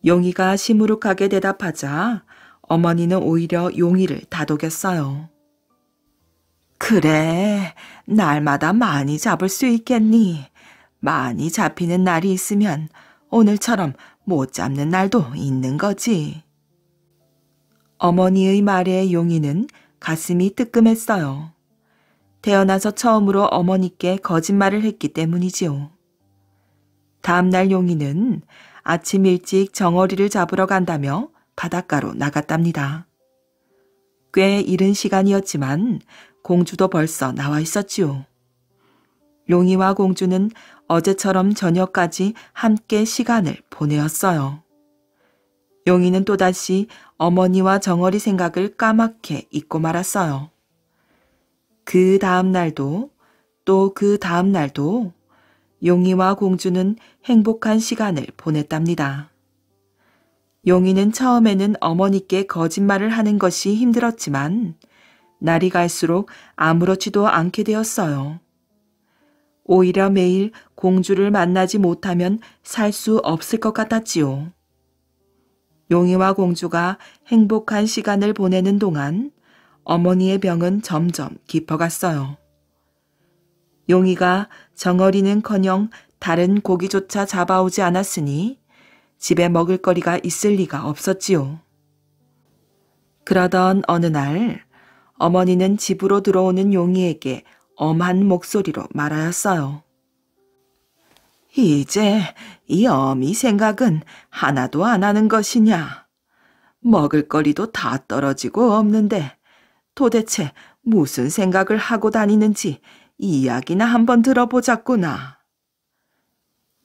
용이가 시무룩하게 대답하자 어머니는 오히려 용이를 다독였어요. 그래, 날마다 많이 잡을 수 있겠니? 많이 잡히는 날이 있으면 오늘처럼 못 잡는 날도 있는 거지. 어머니의 말에 용이는 가슴이 뜨끔했어요. 태어나서 처음으로 어머니께 거짓말을 했기 때문이지요. 다음날 용이는 아침 일찍 정어리를 잡으러 간다며 바닷가로 나갔답니다. 꽤 이른 시간이었지만 공주도 벌써 나와 있었지요. 용이와 공주는 어제처럼 저녁까지 함께 시간을 보내었어요. 용이는 또다시 어머니와 정어리 생각을 까맣게 잊고 말았어요. 그 다음 날도 또 그 다음 날도 용이와 공주는 행복한 시간을 보냈답니다. 용이는 처음에는 어머니께 거짓말을 하는 것이 힘들었지만 날이 갈수록 아무렇지도 않게 되었어요. 오히려 매일 공주를 만나지 못하면 살 수 없을 것 같았지요. 용이와 공주가 행복한 시간을 보내는 동안 어머니의 병은 점점 깊어갔어요. 용이가 정어리는커녕 다른 고기조차 잡아오지 않았으니 집에 먹을 거리가 있을 리가 없었지요. 그러던 어느 날 어머니는 집으로 들어오는 용이에게 엄한 목소리로 말하였어요. 이제 이 어미 생각은 하나도 안 하는 것이냐. 먹을 거리도 다 떨어지고 없는데 도대체 무슨 생각을 하고 다니는지 이야기나 한번 들어보자꾸나.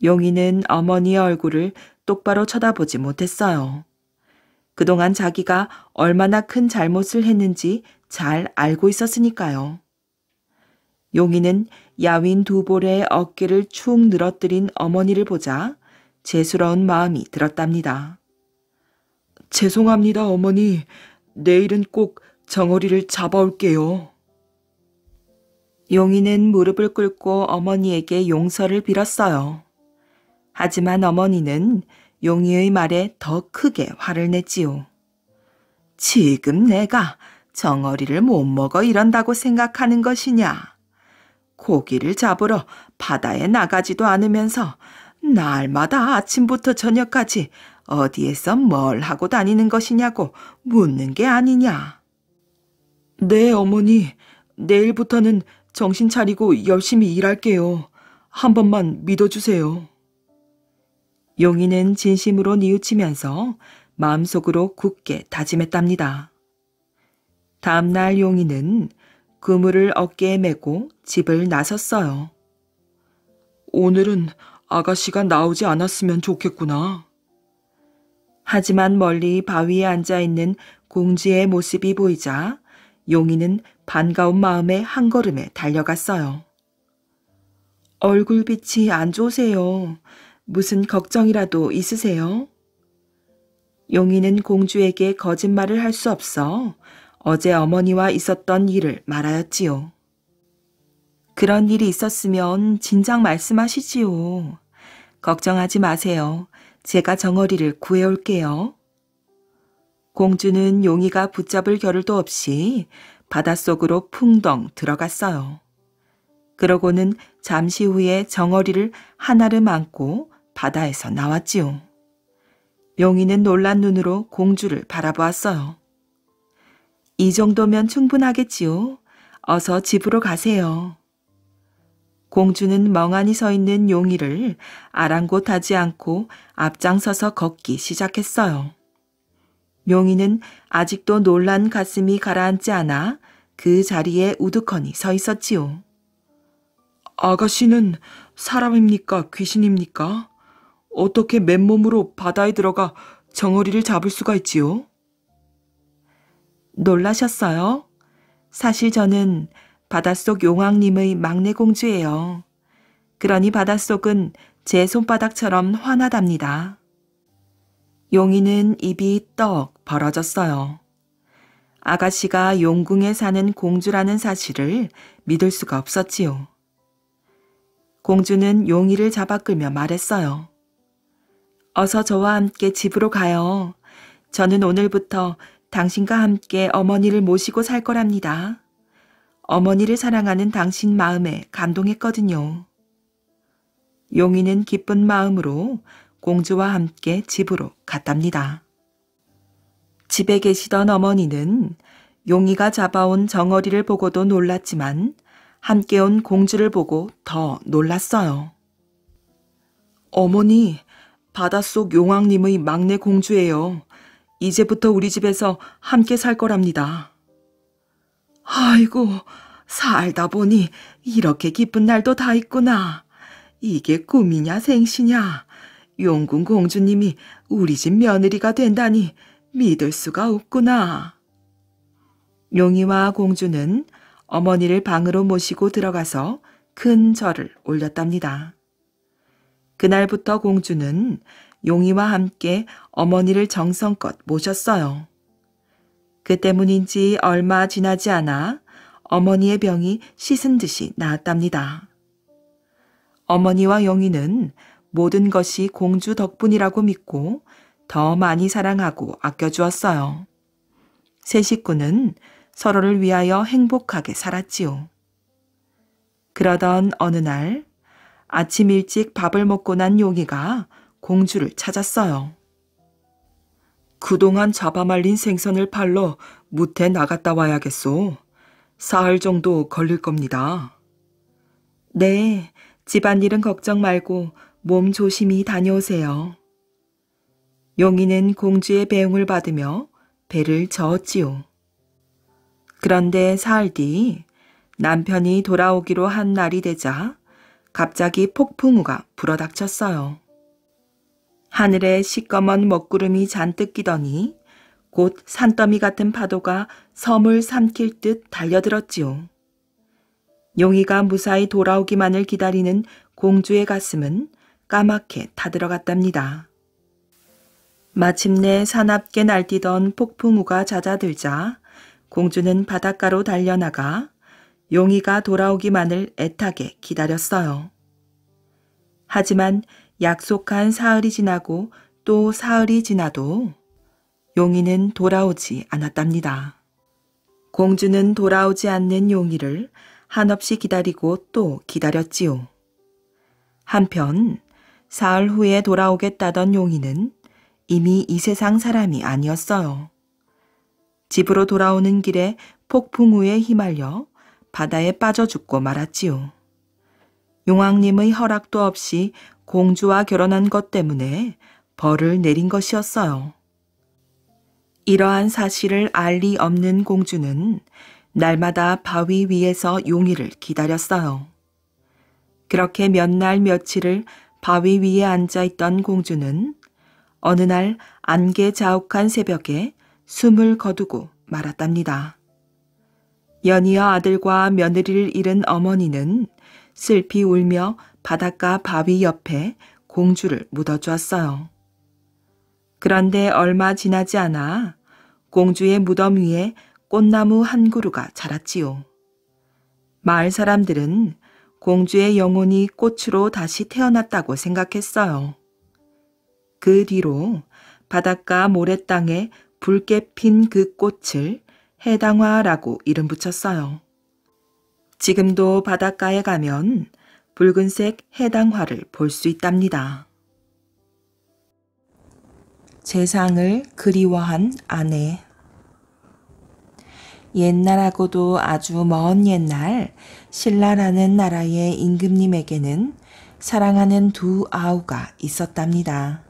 용이는 어머니의 얼굴을 똑바로 쳐다보지 못했어요. 그동안 자기가 얼마나 큰 잘못을 했는지 잘 알고 있었으니까요. 용이는 야윈 두볼의 어깨를 축 늘어뜨린 어머니를 보자 재수러운 마음이 들었답니다. 죄송합니다, 어머니. 내일은 꼭 정어리를 잡아올게요. 용인은 무릎을 꿇고 어머니에게 용서를 빌었어요. 하지만 어머니는 용이의 말에 더 크게 화를 냈지요. 지금 내가 정어리를 못 먹어 이런다고 생각하는 것이냐. 고기를 잡으러 바다에 나가지도 않으면서 날마다 아침부터 저녁까지 어디에서 뭘 하고 다니는 것이냐고 묻는 게 아니냐. 네, 어머니. 내일부터는 정신 차리고 열심히 일할게요. 한 번만 믿어주세요. 용이는 진심으로 뉘우치면서 마음속으로 굳게 다짐했답니다. 다음날 용이는 그물을 어깨에 메고 집을 나섰어요. 오늘은 아가씨가 나오지 않았으면 좋겠구나. 하지만 멀리 바위에 앉아 있는 공지의 모습이 보이자 용이는 반가운 마음에 한 걸음에 달려갔어요. 얼굴빛이 안 좋으세요. 무슨 걱정이라도 있으세요? 용이는 공주에게 거짓말을 할 수 없어 어제 어머니와 있었던 일을 말하였지요. 그런 일이 있었으면 진작 말씀하시지요. 걱정하지 마세요. 제가 정어리를 구해올게요. 공주는 용이가 붙잡을 겨를도 없이 바닷속으로 풍덩 들어갔어요. 그러고는 잠시 후에 정어리를 하나를 안고 바다에서 나왔지요. 용이는 놀란 눈으로 공주를 바라보았어요. 이 정도면 충분하겠지요. 어서 집으로 가세요. 공주는 멍하니 서 있는 용이를 아랑곳하지 않고 앞장서서 걷기 시작했어요. 용이는 아직도 놀란 가슴이 가라앉지 않아 그 자리에 우두커니 서 있었지요. 아가씨는 사람입니까? 귀신입니까? 어떻게 맨몸으로 바다에 들어가 정어리를 잡을 수가 있지요? 놀라셨어요? 사실 저는 바닷속 용왕님의 막내 공주예요. 그러니 바닷속은 제 손바닥처럼 환하답니다. 용이는 입이 떡 벌어졌어요. 아가씨가 용궁에 사는 공주라는 사실을 믿을 수가 없었지요. 공주는 용이를 잡아 끌며 말했어요. 어서 저와 함께 집으로 가요. 저는 오늘부터 당신과 함께 어머니를 모시고 살 거랍니다. 어머니를 사랑하는 당신 마음에 감동했거든요. 용이는 기쁜 마음으로 공주와 함께 집으로 갔답니다. 집에 계시던 어머니는 용이가 잡아온 정어리를 보고도 놀랐지만 함께 온 공주를 보고 더 놀랐어요. 어머니, 바닷속 용왕님의 막내 공주예요. 이제부터 우리 집에서 함께 살 거랍니다. 아이고, 살다 보니 이렇게 기쁜 날도 다 있구나. 이게 꿈이냐 생시냐. 용궁 공주님이 우리 집 며느리가 된다니 믿을 수가 없구나. 용이와 공주는 어머니를 방으로 모시고 들어가서 큰 절을 올렸답니다. 그날부터 공주는 용이와 함께 어머니를 정성껏 모셨어요. 그 때문인지 얼마 지나지 않아 어머니의 병이 씻은 듯이 나았답니다. 어머니와 용이는 모든 것이 공주 덕분이라고 믿고 더 많이 사랑하고 아껴주었어요. 세 식구는 서로를 위하여 행복하게 살았지요. 그러던 어느 날 아침 일찍 밥을 먹고 난 용이가 공주를 찾았어요. 그동안 잡아말린 생선을 팔러 무태 나갔다 와야겠소. 사흘 정도 걸릴 겁니다. 네, 집안일은 걱정 말고 몸 조심히 다녀오세요. 용인은 공주의 배웅을 받으며 배를 저었지요. 그런데 사흘 뒤 남편이 돌아오기로 한 날이 되자 갑자기 폭풍우가 불어닥쳤어요. 하늘에 시꺼먼 먹구름이 잔뜩 끼더니 곧 산더미 같은 파도가 섬을 삼킬 듯 달려들었지요. 용이가 무사히 돌아오기만을 기다리는 공주의 가슴은 까맣게 타들어갔답니다. 마침내 사납게 날뛰던 폭풍우가 잦아들자 공주는 바닷가로 달려나가 용이가 돌아오기만을 애타게 기다렸어요. 하지만 약속한 사흘이 지나고 또 사흘이 지나도 용이는 돌아오지 않았답니다. 공주는 돌아오지 않는 용이를 한없이 기다리고 또 기다렸지요. 한편 사흘 후에 돌아오겠다던 용이는 이미 이 세상 사람이 아니었어요. 집으로 돌아오는 길에 폭풍우에 휘말려 바다에 빠져 죽고 말았지요. 용왕님의 허락도 없이 공주와 결혼한 것 때문에 벌을 내린 것이었어요. 이러한 사실을 알리 없는 공주는 날마다 바위 위에서 용의를 기다렸어요. 그렇게 몇 날 며칠을 바위 위에 앉아 있던 공주는 어느 날 안개 자욱한 새벽에 숨을 거두고 말았답니다. 연이어 아들과 며느리를 잃은 어머니는 슬피 울며 바닷가 바위 옆에 공주를 묻어주었어요. 그런데 얼마 지나지 않아 공주의 무덤 위에 꽃나무 한 그루가 자랐지요. 마을 사람들은 공주의 영혼이 꽃으로 다시 태어났다고 생각했어요. 그 뒤로 바닷가 모래땅에 붉게 핀 그 꽃을 해당화라고 이름 붙였어요. 지금도 바닷가에 가면 붉은색 해당화를 볼 수 있답니다. 세상을 그리워한 아내 옛날하고도 아주 먼 옛날 신라라는 나라의 임금님에게는 사랑하는 두 아우가 있었답니다.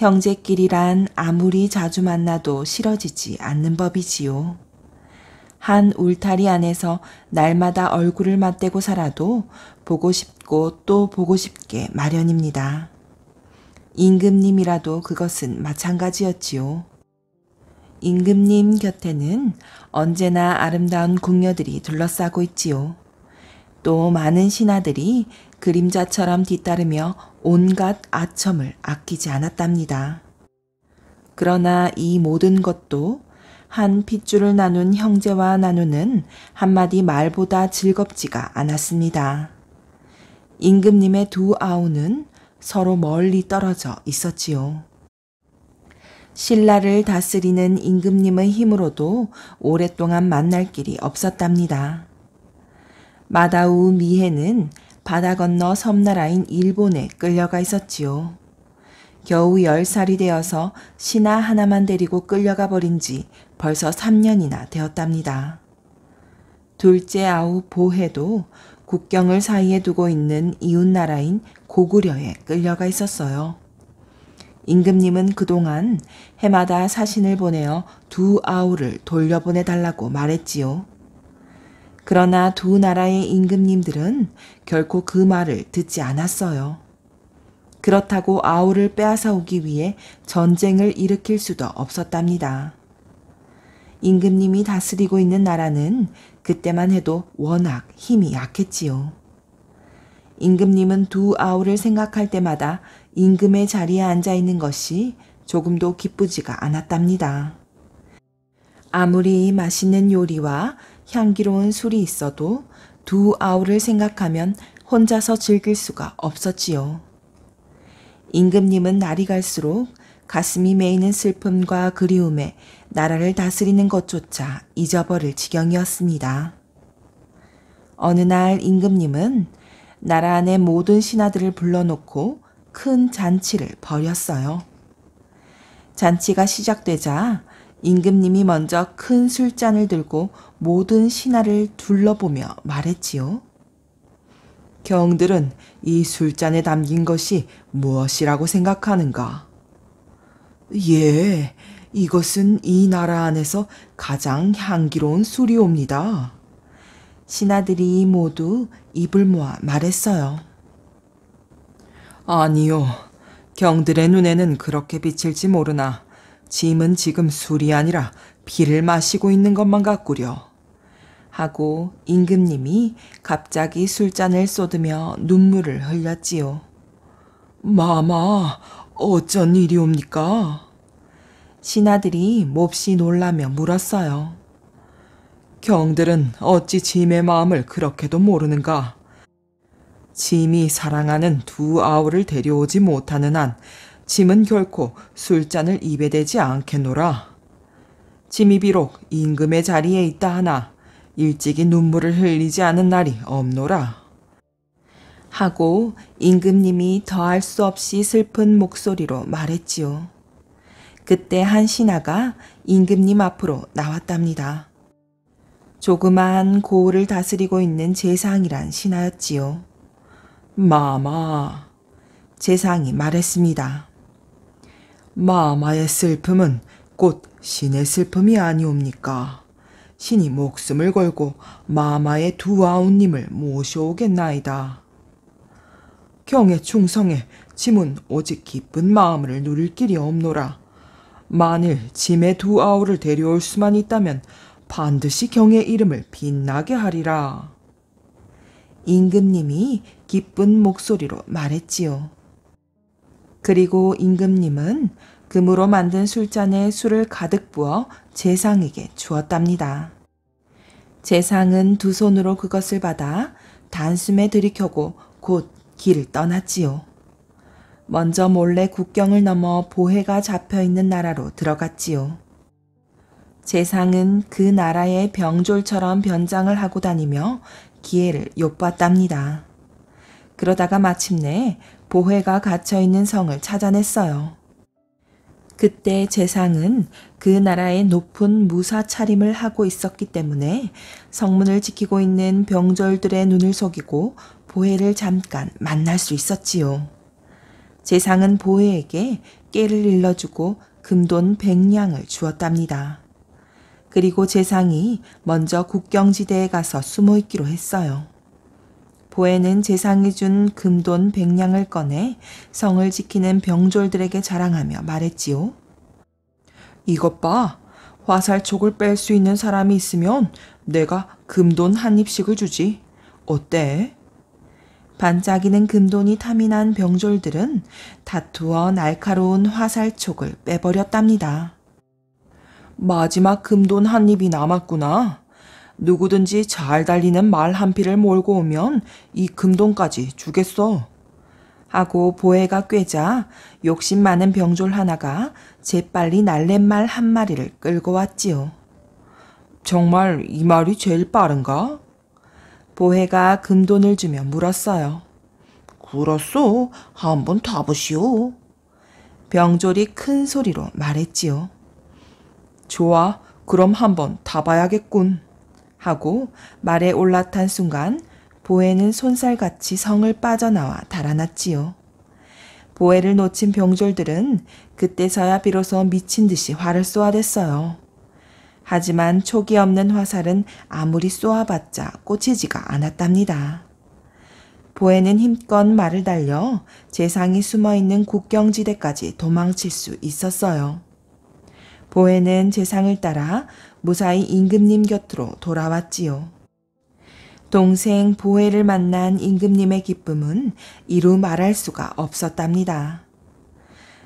형제끼리란 아무리 자주 만나도 싫어지지 않는 법이지요. 한 울타리 안에서 날마다 얼굴을 맞대고 살아도 보고 싶고 또 보고 싶게 마련입니다. 임금님이라도 그것은 마찬가지였지요. 임금님 곁에는 언제나 아름다운 궁녀들이 둘러싸고 있지요. 또 많은 신하들이 그림자처럼 뒤따르며 온갖 아첨을 아끼지 않았답니다. 그러나 이 모든 것도 한 핏줄을 나눈 형제와 나누는 한마디 말보다 즐겁지가 않았습니다. 임금님의 두 아우는 서로 멀리 떨어져 있었지요. 신라를 다스리는 임금님의 힘으로도 오랫동안 만날 길이 없었답니다. 마다우 미해는 바다 건너 섬나라인 일본에 끌려가 있었지요. 겨우 열살이 되어서 신하 하나만 데리고 끌려가 버린 지 벌써 3년이나 되었답니다. 둘째 아우 보해도 국경을 사이에 두고 있는 이웃나라인 고구려에 끌려가 있었어요. 임금님은 그동안 해마다 사신을 보내어 두 아우를 돌려보내달라고 말했지요. 그러나 두 나라의 임금님들은 결코 그 말을 듣지 않았어요. 그렇다고 아우를 빼앗아 오기 위해 전쟁을 일으킬 수도 없었답니다. 임금님이 다스리고 있는 나라는 그때만 해도 워낙 힘이 약했지요. 임금님은 두 아우를 생각할 때마다 임금의 자리에 앉아 있는 것이 조금도 기쁘지가 않았답니다. 아무리 맛있는 요리와 향기로운 술이 있어도 두 아우를 생각하면 혼자서 즐길 수가 없었지요. 임금님은 날이 갈수록 가슴이 메이는 슬픔과 그리움에 나라를 다스리는 것조차 잊어버릴 지경이었습니다. 어느 날 임금님은 나라 안의 모든 신하들을 불러놓고 큰 잔치를 벌였어요. 잔치가 시작되자 임금님이 먼저 큰 술잔을 들고 모든 신하를 둘러보며 말했지요. 경들은 이 술잔에 담긴 것이 무엇이라고 생각하는가? 예, 이것은 이 나라 안에서 가장 향기로운 술이옵니다. 신하들이 모두 입을 모아 말했어요. 아니요, 경들의 눈에는 그렇게 비칠지 모르나 짐은 지금 술이 아니라 비를 마시고 있는 것만 같구려. 하고 임금님이 갑자기 술잔을 쏟으며 눈물을 흘렸지요. 마마, 어쩐 일이옵니까? 신하들이 몹시 놀라며 물었어요. 경들은 어찌 짐의 마음을 그렇게도 모르는가? 짐이 사랑하는 두 아우를 데려오지 못하는 한 짐은 결코 술잔을 입에 대지 않겠노라. 짐이 비록 임금의 자리에 있다 하나 일찍이 눈물을 흘리지 않은 날이 없노라. 하고 임금님이 더할 수 없이 슬픈 목소리로 말했지요. 그때 한 신하가 임금님 앞으로 나왔답니다. 조그마한 고을을 다스리고 있는 재상이란 신하였지요. 마마. 재상이 말했습니다. 마마의 슬픔은 곧 신의 슬픔이 아니옵니까? 신이 목숨을 걸고 마마의 두 아우님을 모셔오겠나이다. 경의충성에 짐은 오직 기쁜 마음을 누릴 길이 없노라. 만일 짐의 두 아우를 데려올 수만 있다면 반드시 경의 이름을 빛나게 하리라. 임금님이 기쁜 목소리로 말했지요. 그리고 임금님은 금으로 만든 술잔에 술을 가득 부어 재상에게 주었답니다. 재상은 두 손으로 그것을 받아 단숨에 들이켜고 곧 길을 떠났지요. 먼저 몰래 국경을 넘어 보해가 잡혀 있는 나라로 들어갔지요. 재상은 그 나라의 병졸처럼 변장을 하고 다니며 기회를 엿봤답니다. 그러다가 마침내 보혜가 갇혀있는 성을 찾아냈어요. 그때 재상은 그 나라의 높은 무사 차림을 하고 있었기 때문에 성문을 지키고 있는 병졸들의 눈을 속이고 보혜를 잠깐 만날 수 있었지요. 재상은 보혜에게 깨를 일러주고 금돈 백냥을 주었답니다. 그리고 재상이 먼저 국경지대에 가서 숨어 있기로 했어요. 보에는 재상이 준 금돈 백냥을 꺼내 성을 지키는 병졸들에게 자랑하며 말했지요. 이것 봐. 화살촉을 뺄 수 있는 사람이 있으면 내가 금돈 한 입씩을 주지. 어때? 반짝이는 금돈이 탐이 난 병졸들은 다투어 날카로운 화살촉을 빼버렸답니다. 마지막 금돈 한 입이 남았구나. 누구든지 잘 달리는 말한 피를 몰고 오면 이 금돈까지 주겠어. 하고 보혜가 꿰자 욕심 많은 병졸 하나가 재빨리 날랫말 한 마리를 끌고 왔지요. 정말 이 말이 제일 빠른가? 보혜가 금돈을 주며 물었어요. 그렇소. 한번 타보시오. 병졸이 큰 소리로 말했지요. 좋아. 그럼 한번 타봐야겠군. 하고 말에 올라탄 순간 보혜는 손살같이 성을 빠져나와 달아났지요. 보혜를 놓친 병졸들은 그때서야 비로소 미친 듯이 화를 쏘아댔어요. 하지만 촉이 없는 화살은 아무리 쏘아봤자 꽂히지가 않았답니다. 보혜는 힘껏 말을 달려 재상이 숨어있는 국경지대까지 도망칠 수 있었어요. 보혜는 재상을 따라 무사히 임금님 곁으로 돌아왔지요. 동생 보혜를 만난 임금님의 기쁨은 이루 말할 수가 없었답니다.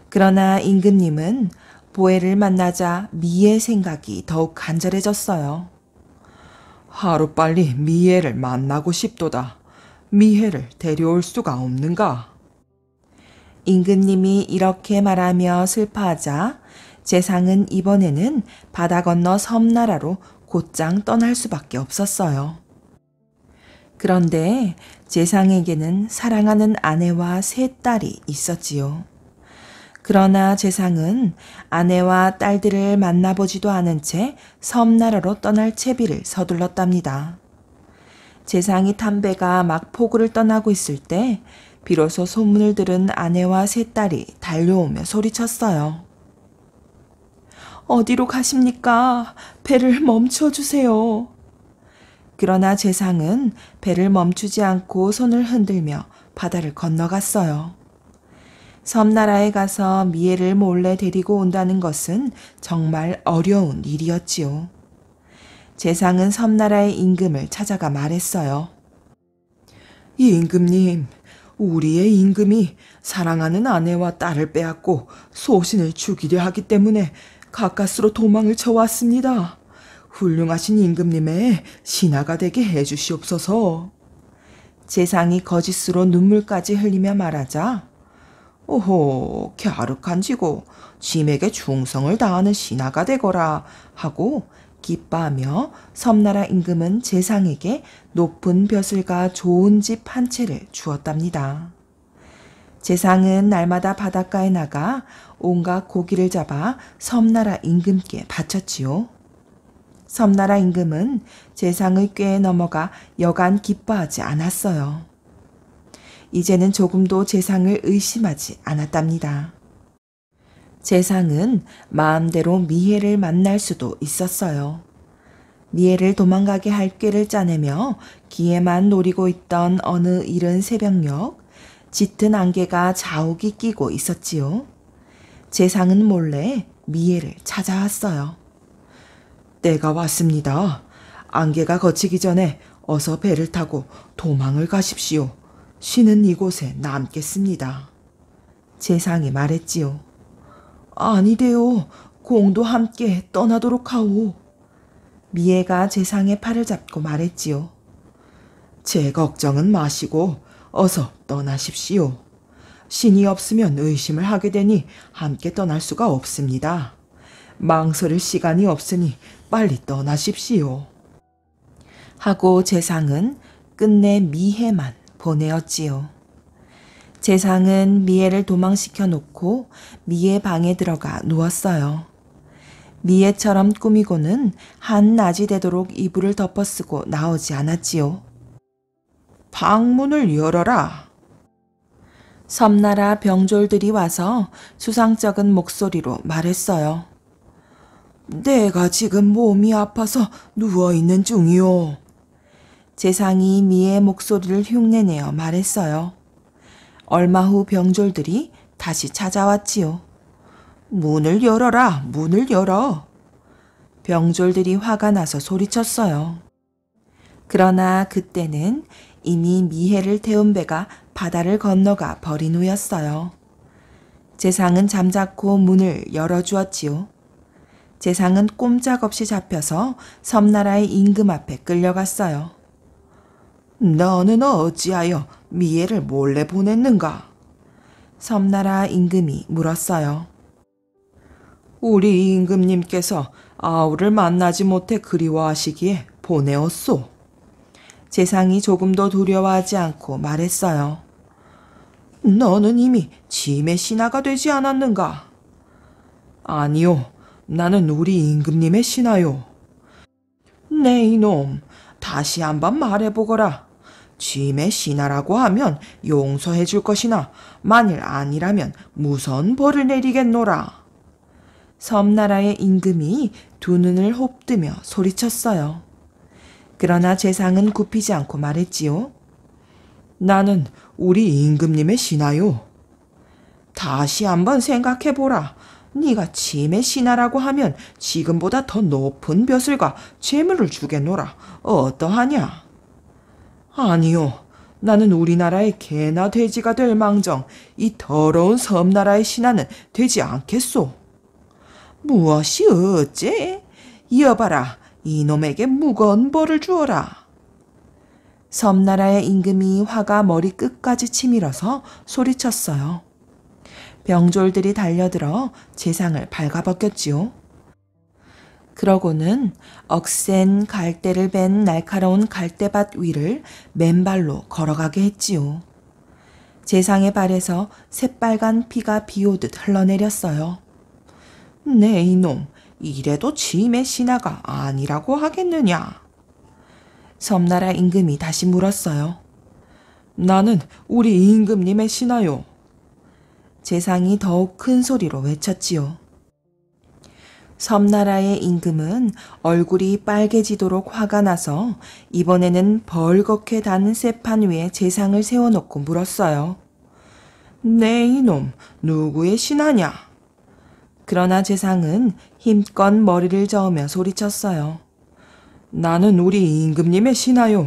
그러나 임금님은 보혜를 만나자 미의 생각이 더욱 간절해졌어요. 하루빨리 미혜를 만나고 싶도다. 미혜를 데려올 수가 없는가? 임금님이 이렇게 말하며 슬퍼하자 재상은 이번에는 바다 건너 섬나라로 곧장 떠날 수밖에 없었어요. 그런데 재상에게는 사랑하는 아내와 세 딸이 있었지요. 그러나 재상은 아내와 딸들을 만나보지도 않은 채 섬나라로 떠날 채비를 서둘렀답니다. 재상이 탐배가 막폭우를 떠나고 있을 때 비로소 소문을 들은 아내와 세 딸이 달려오며 소리쳤어요. 어디로 가십니까? 배를 멈춰 주세요. 그러나 재상은 배를 멈추지 않고 손을 흔들며 바다를 건너갔어요. 섬나라에 가서 미애를 몰래 데리고 온다는 것은 정말 어려운 일이었지요. 재상은 섬나라의 임금을 찾아가 말했어요. 임금님, 우리의 임금이 사랑하는 아내와 딸을 빼앗고 소신을 죽이려 하기 때문에 가까스로 도망을 쳐왔습니다. 훌륭하신 임금님의 신하가 되게 해주시옵소서. 재상이 거짓으로 눈물까지 흘리며 말하자 오호 갸륵한지고 짐에게 충성을 다하는 신하가 되거라 하고 기뻐하며 섬나라 임금은 재상에게 높은 벼슬과 좋은 집 한 채를 주었답니다. 재상은 날마다 바닷가에 나가 온갖 고기를 잡아 섬나라 임금께 바쳤지요. 섬나라 임금은 재상의 꾀에 넘어가 여간 기뻐하지 않았어요. 이제는 조금도 재상을 의심하지 않았답니다. 재상은 마음대로 미해를 만날 수도 있었어요. 미해를 도망가게 할 꾀를 짜내며 기에만 노리고 있던 어느 이른 새벽녘 짙은 안개가 자욱이 끼고 있었지요. 재상은 몰래 미애를 찾아왔어요. 때가 왔습니다. 안개가 거치기 전에 어서 배를 타고 도망을 가십시오. 신은 이곳에 남겠습니다. 재상이 말했지요. 아니대요 공도 함께 떠나도록 하오. 미애가 재상의 팔을 잡고 말했지요. 제 걱정은 마시고 어서 떠나십시오. 신이 없으면 의심을 하게 되니 함께 떠날 수가 없습니다. 망설일 시간이 없으니 빨리 떠나십시오. 하고 재상은 끝내 미해만 보내었지요. 재상은 미애를 도망시켜 놓고 미애 방에 들어가 누웠어요. 미애처럼 꾸미고는 한낮이 되도록 이불을 덮어쓰고 나오지 않았지요. 방문을 열어라. 섬나라 병졸들이 와서 수상쩍은 목소리로 말했어요. 내가 지금 몸이 아파서 누워있는 중이오. 재상이 미의 목소리를 흉내내어 말했어요. 얼마 후 병졸들이 다시 찾아왔지요. 문을 열어라, 문을 열어. 병졸들이 화가 나서 소리쳤어요. 그러나 그때는 이미 미해를 태운 배가 바다를 건너가 버린 후였어요. 재상은 잠자코 문을 열어주었지요. 재상은 꼼짝없이 잡혀서 섬나라의 임금 앞에 끌려갔어요. 너는 어찌하여 미애를 몰래 보냈는가? 섬나라 임금이 물었어요. 우리 임금님께서 아우를 만나지 못해 그리워하시기에 보내었소. 재상이 조금도 두려워하지 않고 말했어요. 너는 이미 짐의 신하가 되지 않았는가? 아니요, 나는 우리 임금님의 신하요. 네, 이놈, 다시 한번 말해보거라. 짐의 신하라고 하면 용서해 줄 것이나 만일 아니라면 무서운 벌을 내리겠노라. 섬나라의 임금이 두 눈을 홉뜨며 소리쳤어요. 그러나 재상은 굽히지 않고 말했지요. 나는 우리 임금님의 신하요. 다시 한번 생각해보라. 네가 짐의 신하라고 하면 지금보다 더 높은 벼슬과 재물을 주겠노라. 어떠하냐? 아니요. 나는 우리나라의 개나 돼지가 될 망정 이 더러운 섬나라의 신하는 되지 않겠소. 무엇이 어째? 이어봐라. 이놈에게 무거운 벌을 주어라. 섬나라의 임금이 화가 머리 끝까지 치밀어서 소리쳤어요. 병졸들이 달려들어 재상을 발가벗겼지요. 그러고는 억센 갈대를 벤 날카로운 갈대밭 위를 맨발로 걸어가게 했지요. 재상의 발에서 새빨간 피가 비오듯 흘러내렸어요. 네 이놈, 이래도 짐의 신하가 아니라고 하겠느냐? 섬나라 임금이 다시 물었어요. 나는 우리 임금님의 신하요. 재상이 더욱 큰 소리로 외쳤지요. 섬나라의 임금은 얼굴이 빨개지도록 화가 나서 이번에는 벌겋게 단 세판 위에 재상을 세워놓고 물었어요. 네, 이놈, 누구의 신하냐? 그러나 재상은 힘껏 머리를 저으며 소리쳤어요. 나는 우리 임금님의 신하요.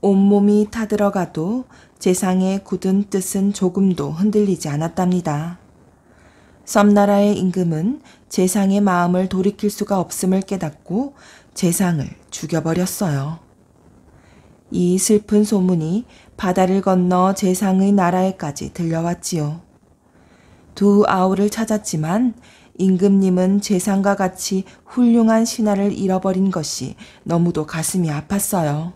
온몸이 타들어가도 재상의 굳은 뜻은 조금도 흔들리지 않았답니다. 섬나라의 임금은 재상의 마음을 돌이킬 수가 없음을 깨닫고 재상을 죽여버렸어요. 이 슬픈 소문이 바다를 건너 재상의 나라에까지 들려왔지요. 두 아우를 찾았지만 임금님은 재상과 같이 훌륭한 신하를 잃어버린 것이 너무도 가슴이 아팠어요.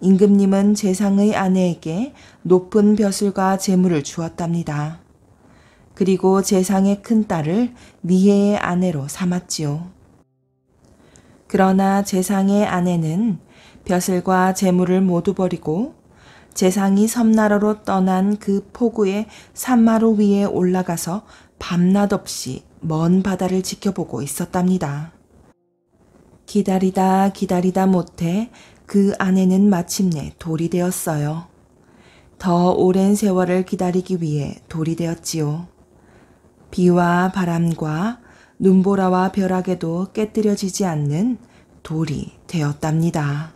임금님은 재상의 아내에게 높은 벼슬과 재물을 주었답니다. 그리고 재상의 큰 딸을 미혜의 아내로 삼았지요. 그러나 재상의 아내는 벼슬과 재물을 모두 버리고 재상이 섬나라로 떠난 그 폭우에 산마루 위에 올라가서 밤낮 없이 먼 바다를 지켜보고 있었답니다. 기다리다 기다리다 못해 그 아내는 마침내 돌이 되었어요. 더 오랜 세월을 기다리기 위해 돌이 되었지요. 비와 바람과 눈보라와 벼락에도 깨뜨려지지 않는 돌이 되었답니다.